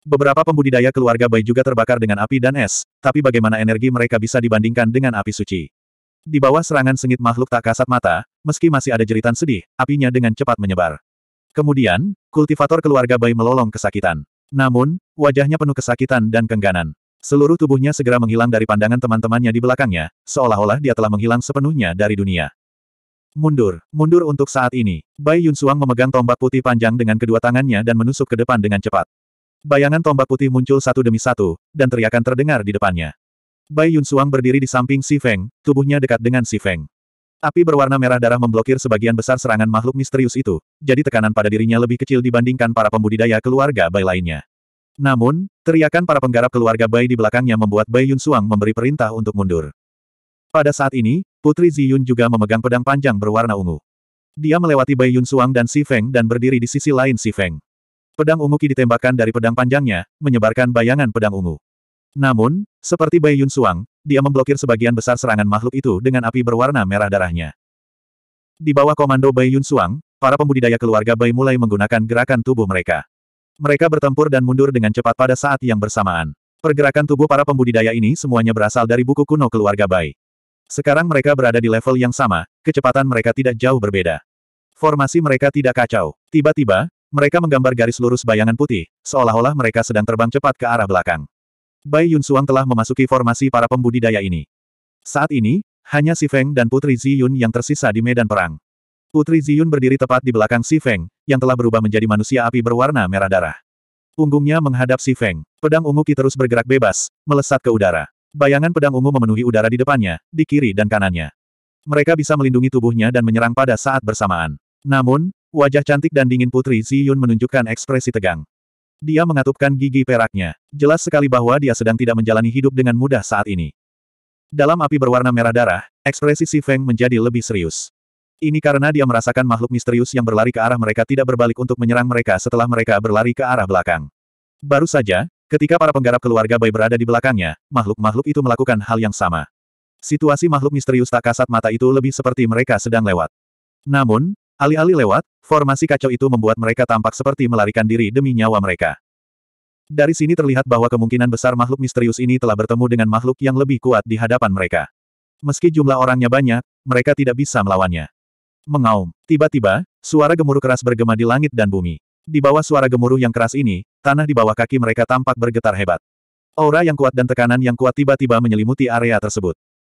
Beberapa pembudidaya keluarga Bai juga terbakar dengan api dan es, tapi bagaimana energi mereka bisa dibandingkan dengan api suci? Di bawah serangan sengit makhluk tak kasat mata, meski masih ada jeritan sedih, apinya dengan cepat menyebar. Kemudian, kultivator keluarga Bai melolong kesakitan. Namun, wajahnya penuh kesakitan dan kengganan. Seluruh tubuhnya segera menghilang dari pandangan teman-temannya di belakangnya, seolah-olah dia telah menghilang sepenuhnya dari dunia. Mundur, mundur untuk saat ini. Bai Yunsuang memegang tombak putih panjang dengan kedua tangannya dan menusuk ke depan dengan cepat. Bayangan tombak putih muncul satu demi satu, dan teriakan terdengar di depannya. Bai Yunsuang berdiri di samping Si Feng, tubuhnya dekat dengan Si Feng. Api berwarna merah darah memblokir sebagian besar serangan makhluk misterius itu, jadi tekanan pada dirinya lebih kecil dibandingkan para pembudidaya keluarga Bai lainnya. Namun, teriakan para penggarap keluarga Bai di belakangnya membuat Bai Yun Suang memberi perintah untuk mundur. Pada saat ini, Putri Ziyun juga memegang pedang panjang berwarna ungu. Dia melewati Bai Yun Suang dan Si Feng dan berdiri di sisi lain Si Feng. Pedang ungu Qi ditembakkan dari pedang panjangnya, menyebarkan bayangan pedang ungu. Namun, seperti Bai Yun Suang, dia memblokir sebagian besar serangan makhluk itu dengan api berwarna merah darahnya. Di bawah komando Bai Yun Suang, para pembudidaya keluarga Bai mulai menggunakan gerakan tubuh mereka. Mereka bertempur dan mundur dengan cepat pada saat yang bersamaan. Pergerakan tubuh para pembudidaya ini semuanya berasal dari buku kuno keluarga Bai. Sekarang mereka berada di level yang sama, kecepatan mereka tidak jauh berbeda. Formasi mereka tidak kacau. Tiba-tiba, mereka menggambar garis lurus bayangan putih, seolah-olah mereka sedang terbang cepat ke arah belakang. Bai Yun Yunsuang telah memasuki formasi para pembudidaya ini. Saat ini, hanya Si Feng dan Putri Ziyun yang tersisa di medan perang. Putri Ziyun berdiri tepat di belakang Si Feng, yang telah berubah menjadi manusia api berwarna merah darah. Punggungnya menghadap si Feng. Pedang ungu Ki terus bergerak bebas, melesat ke udara. Bayangan pedang ungu memenuhi udara di depannya, di kiri dan kanannya. Mereka bisa melindungi tubuhnya dan menyerang pada saat bersamaan. Namun, wajah cantik dan dingin Putri Yun menunjukkan ekspresi tegang. Dia mengatupkan gigi peraknya. Jelas sekali bahwa dia sedang tidak menjalani hidup dengan mudah saat ini. Dalam api berwarna merah darah, ekspresi Si Feng menjadi lebih serius. Ini karena dia merasakan makhluk misterius yang berlari ke arah mereka tidak berbalik untuk menyerang mereka setelah mereka berlari ke arah belakang. Baru saja, ketika para penggarap keluarga Bai berada di belakangnya, makhluk-makhluk itu melakukan hal yang sama. Situasi makhluk misterius tak kasat mata itu lebih seperti mereka sedang lewat. Namun, alih-alih lewat, formasi kacau itu membuat mereka tampak seperti melarikan diri demi nyawa mereka. Dari sini terlihat bahwa kemungkinan besar makhluk misterius ini telah bertemu dengan makhluk yang lebih kuat di hadapan mereka. Meski jumlah orangnya banyak, mereka tidak bisa melawannya. Mengaum. Tiba-tiba, suara gemuruh keras bergema di langit dan bumi. Di bawah suara gemuruh yang keras ini, tanah di bawah kaki mereka tampak bergetar hebat. Aura yang kuat dan tekanan yang kuat tiba-tiba menyelimuti area tersebut.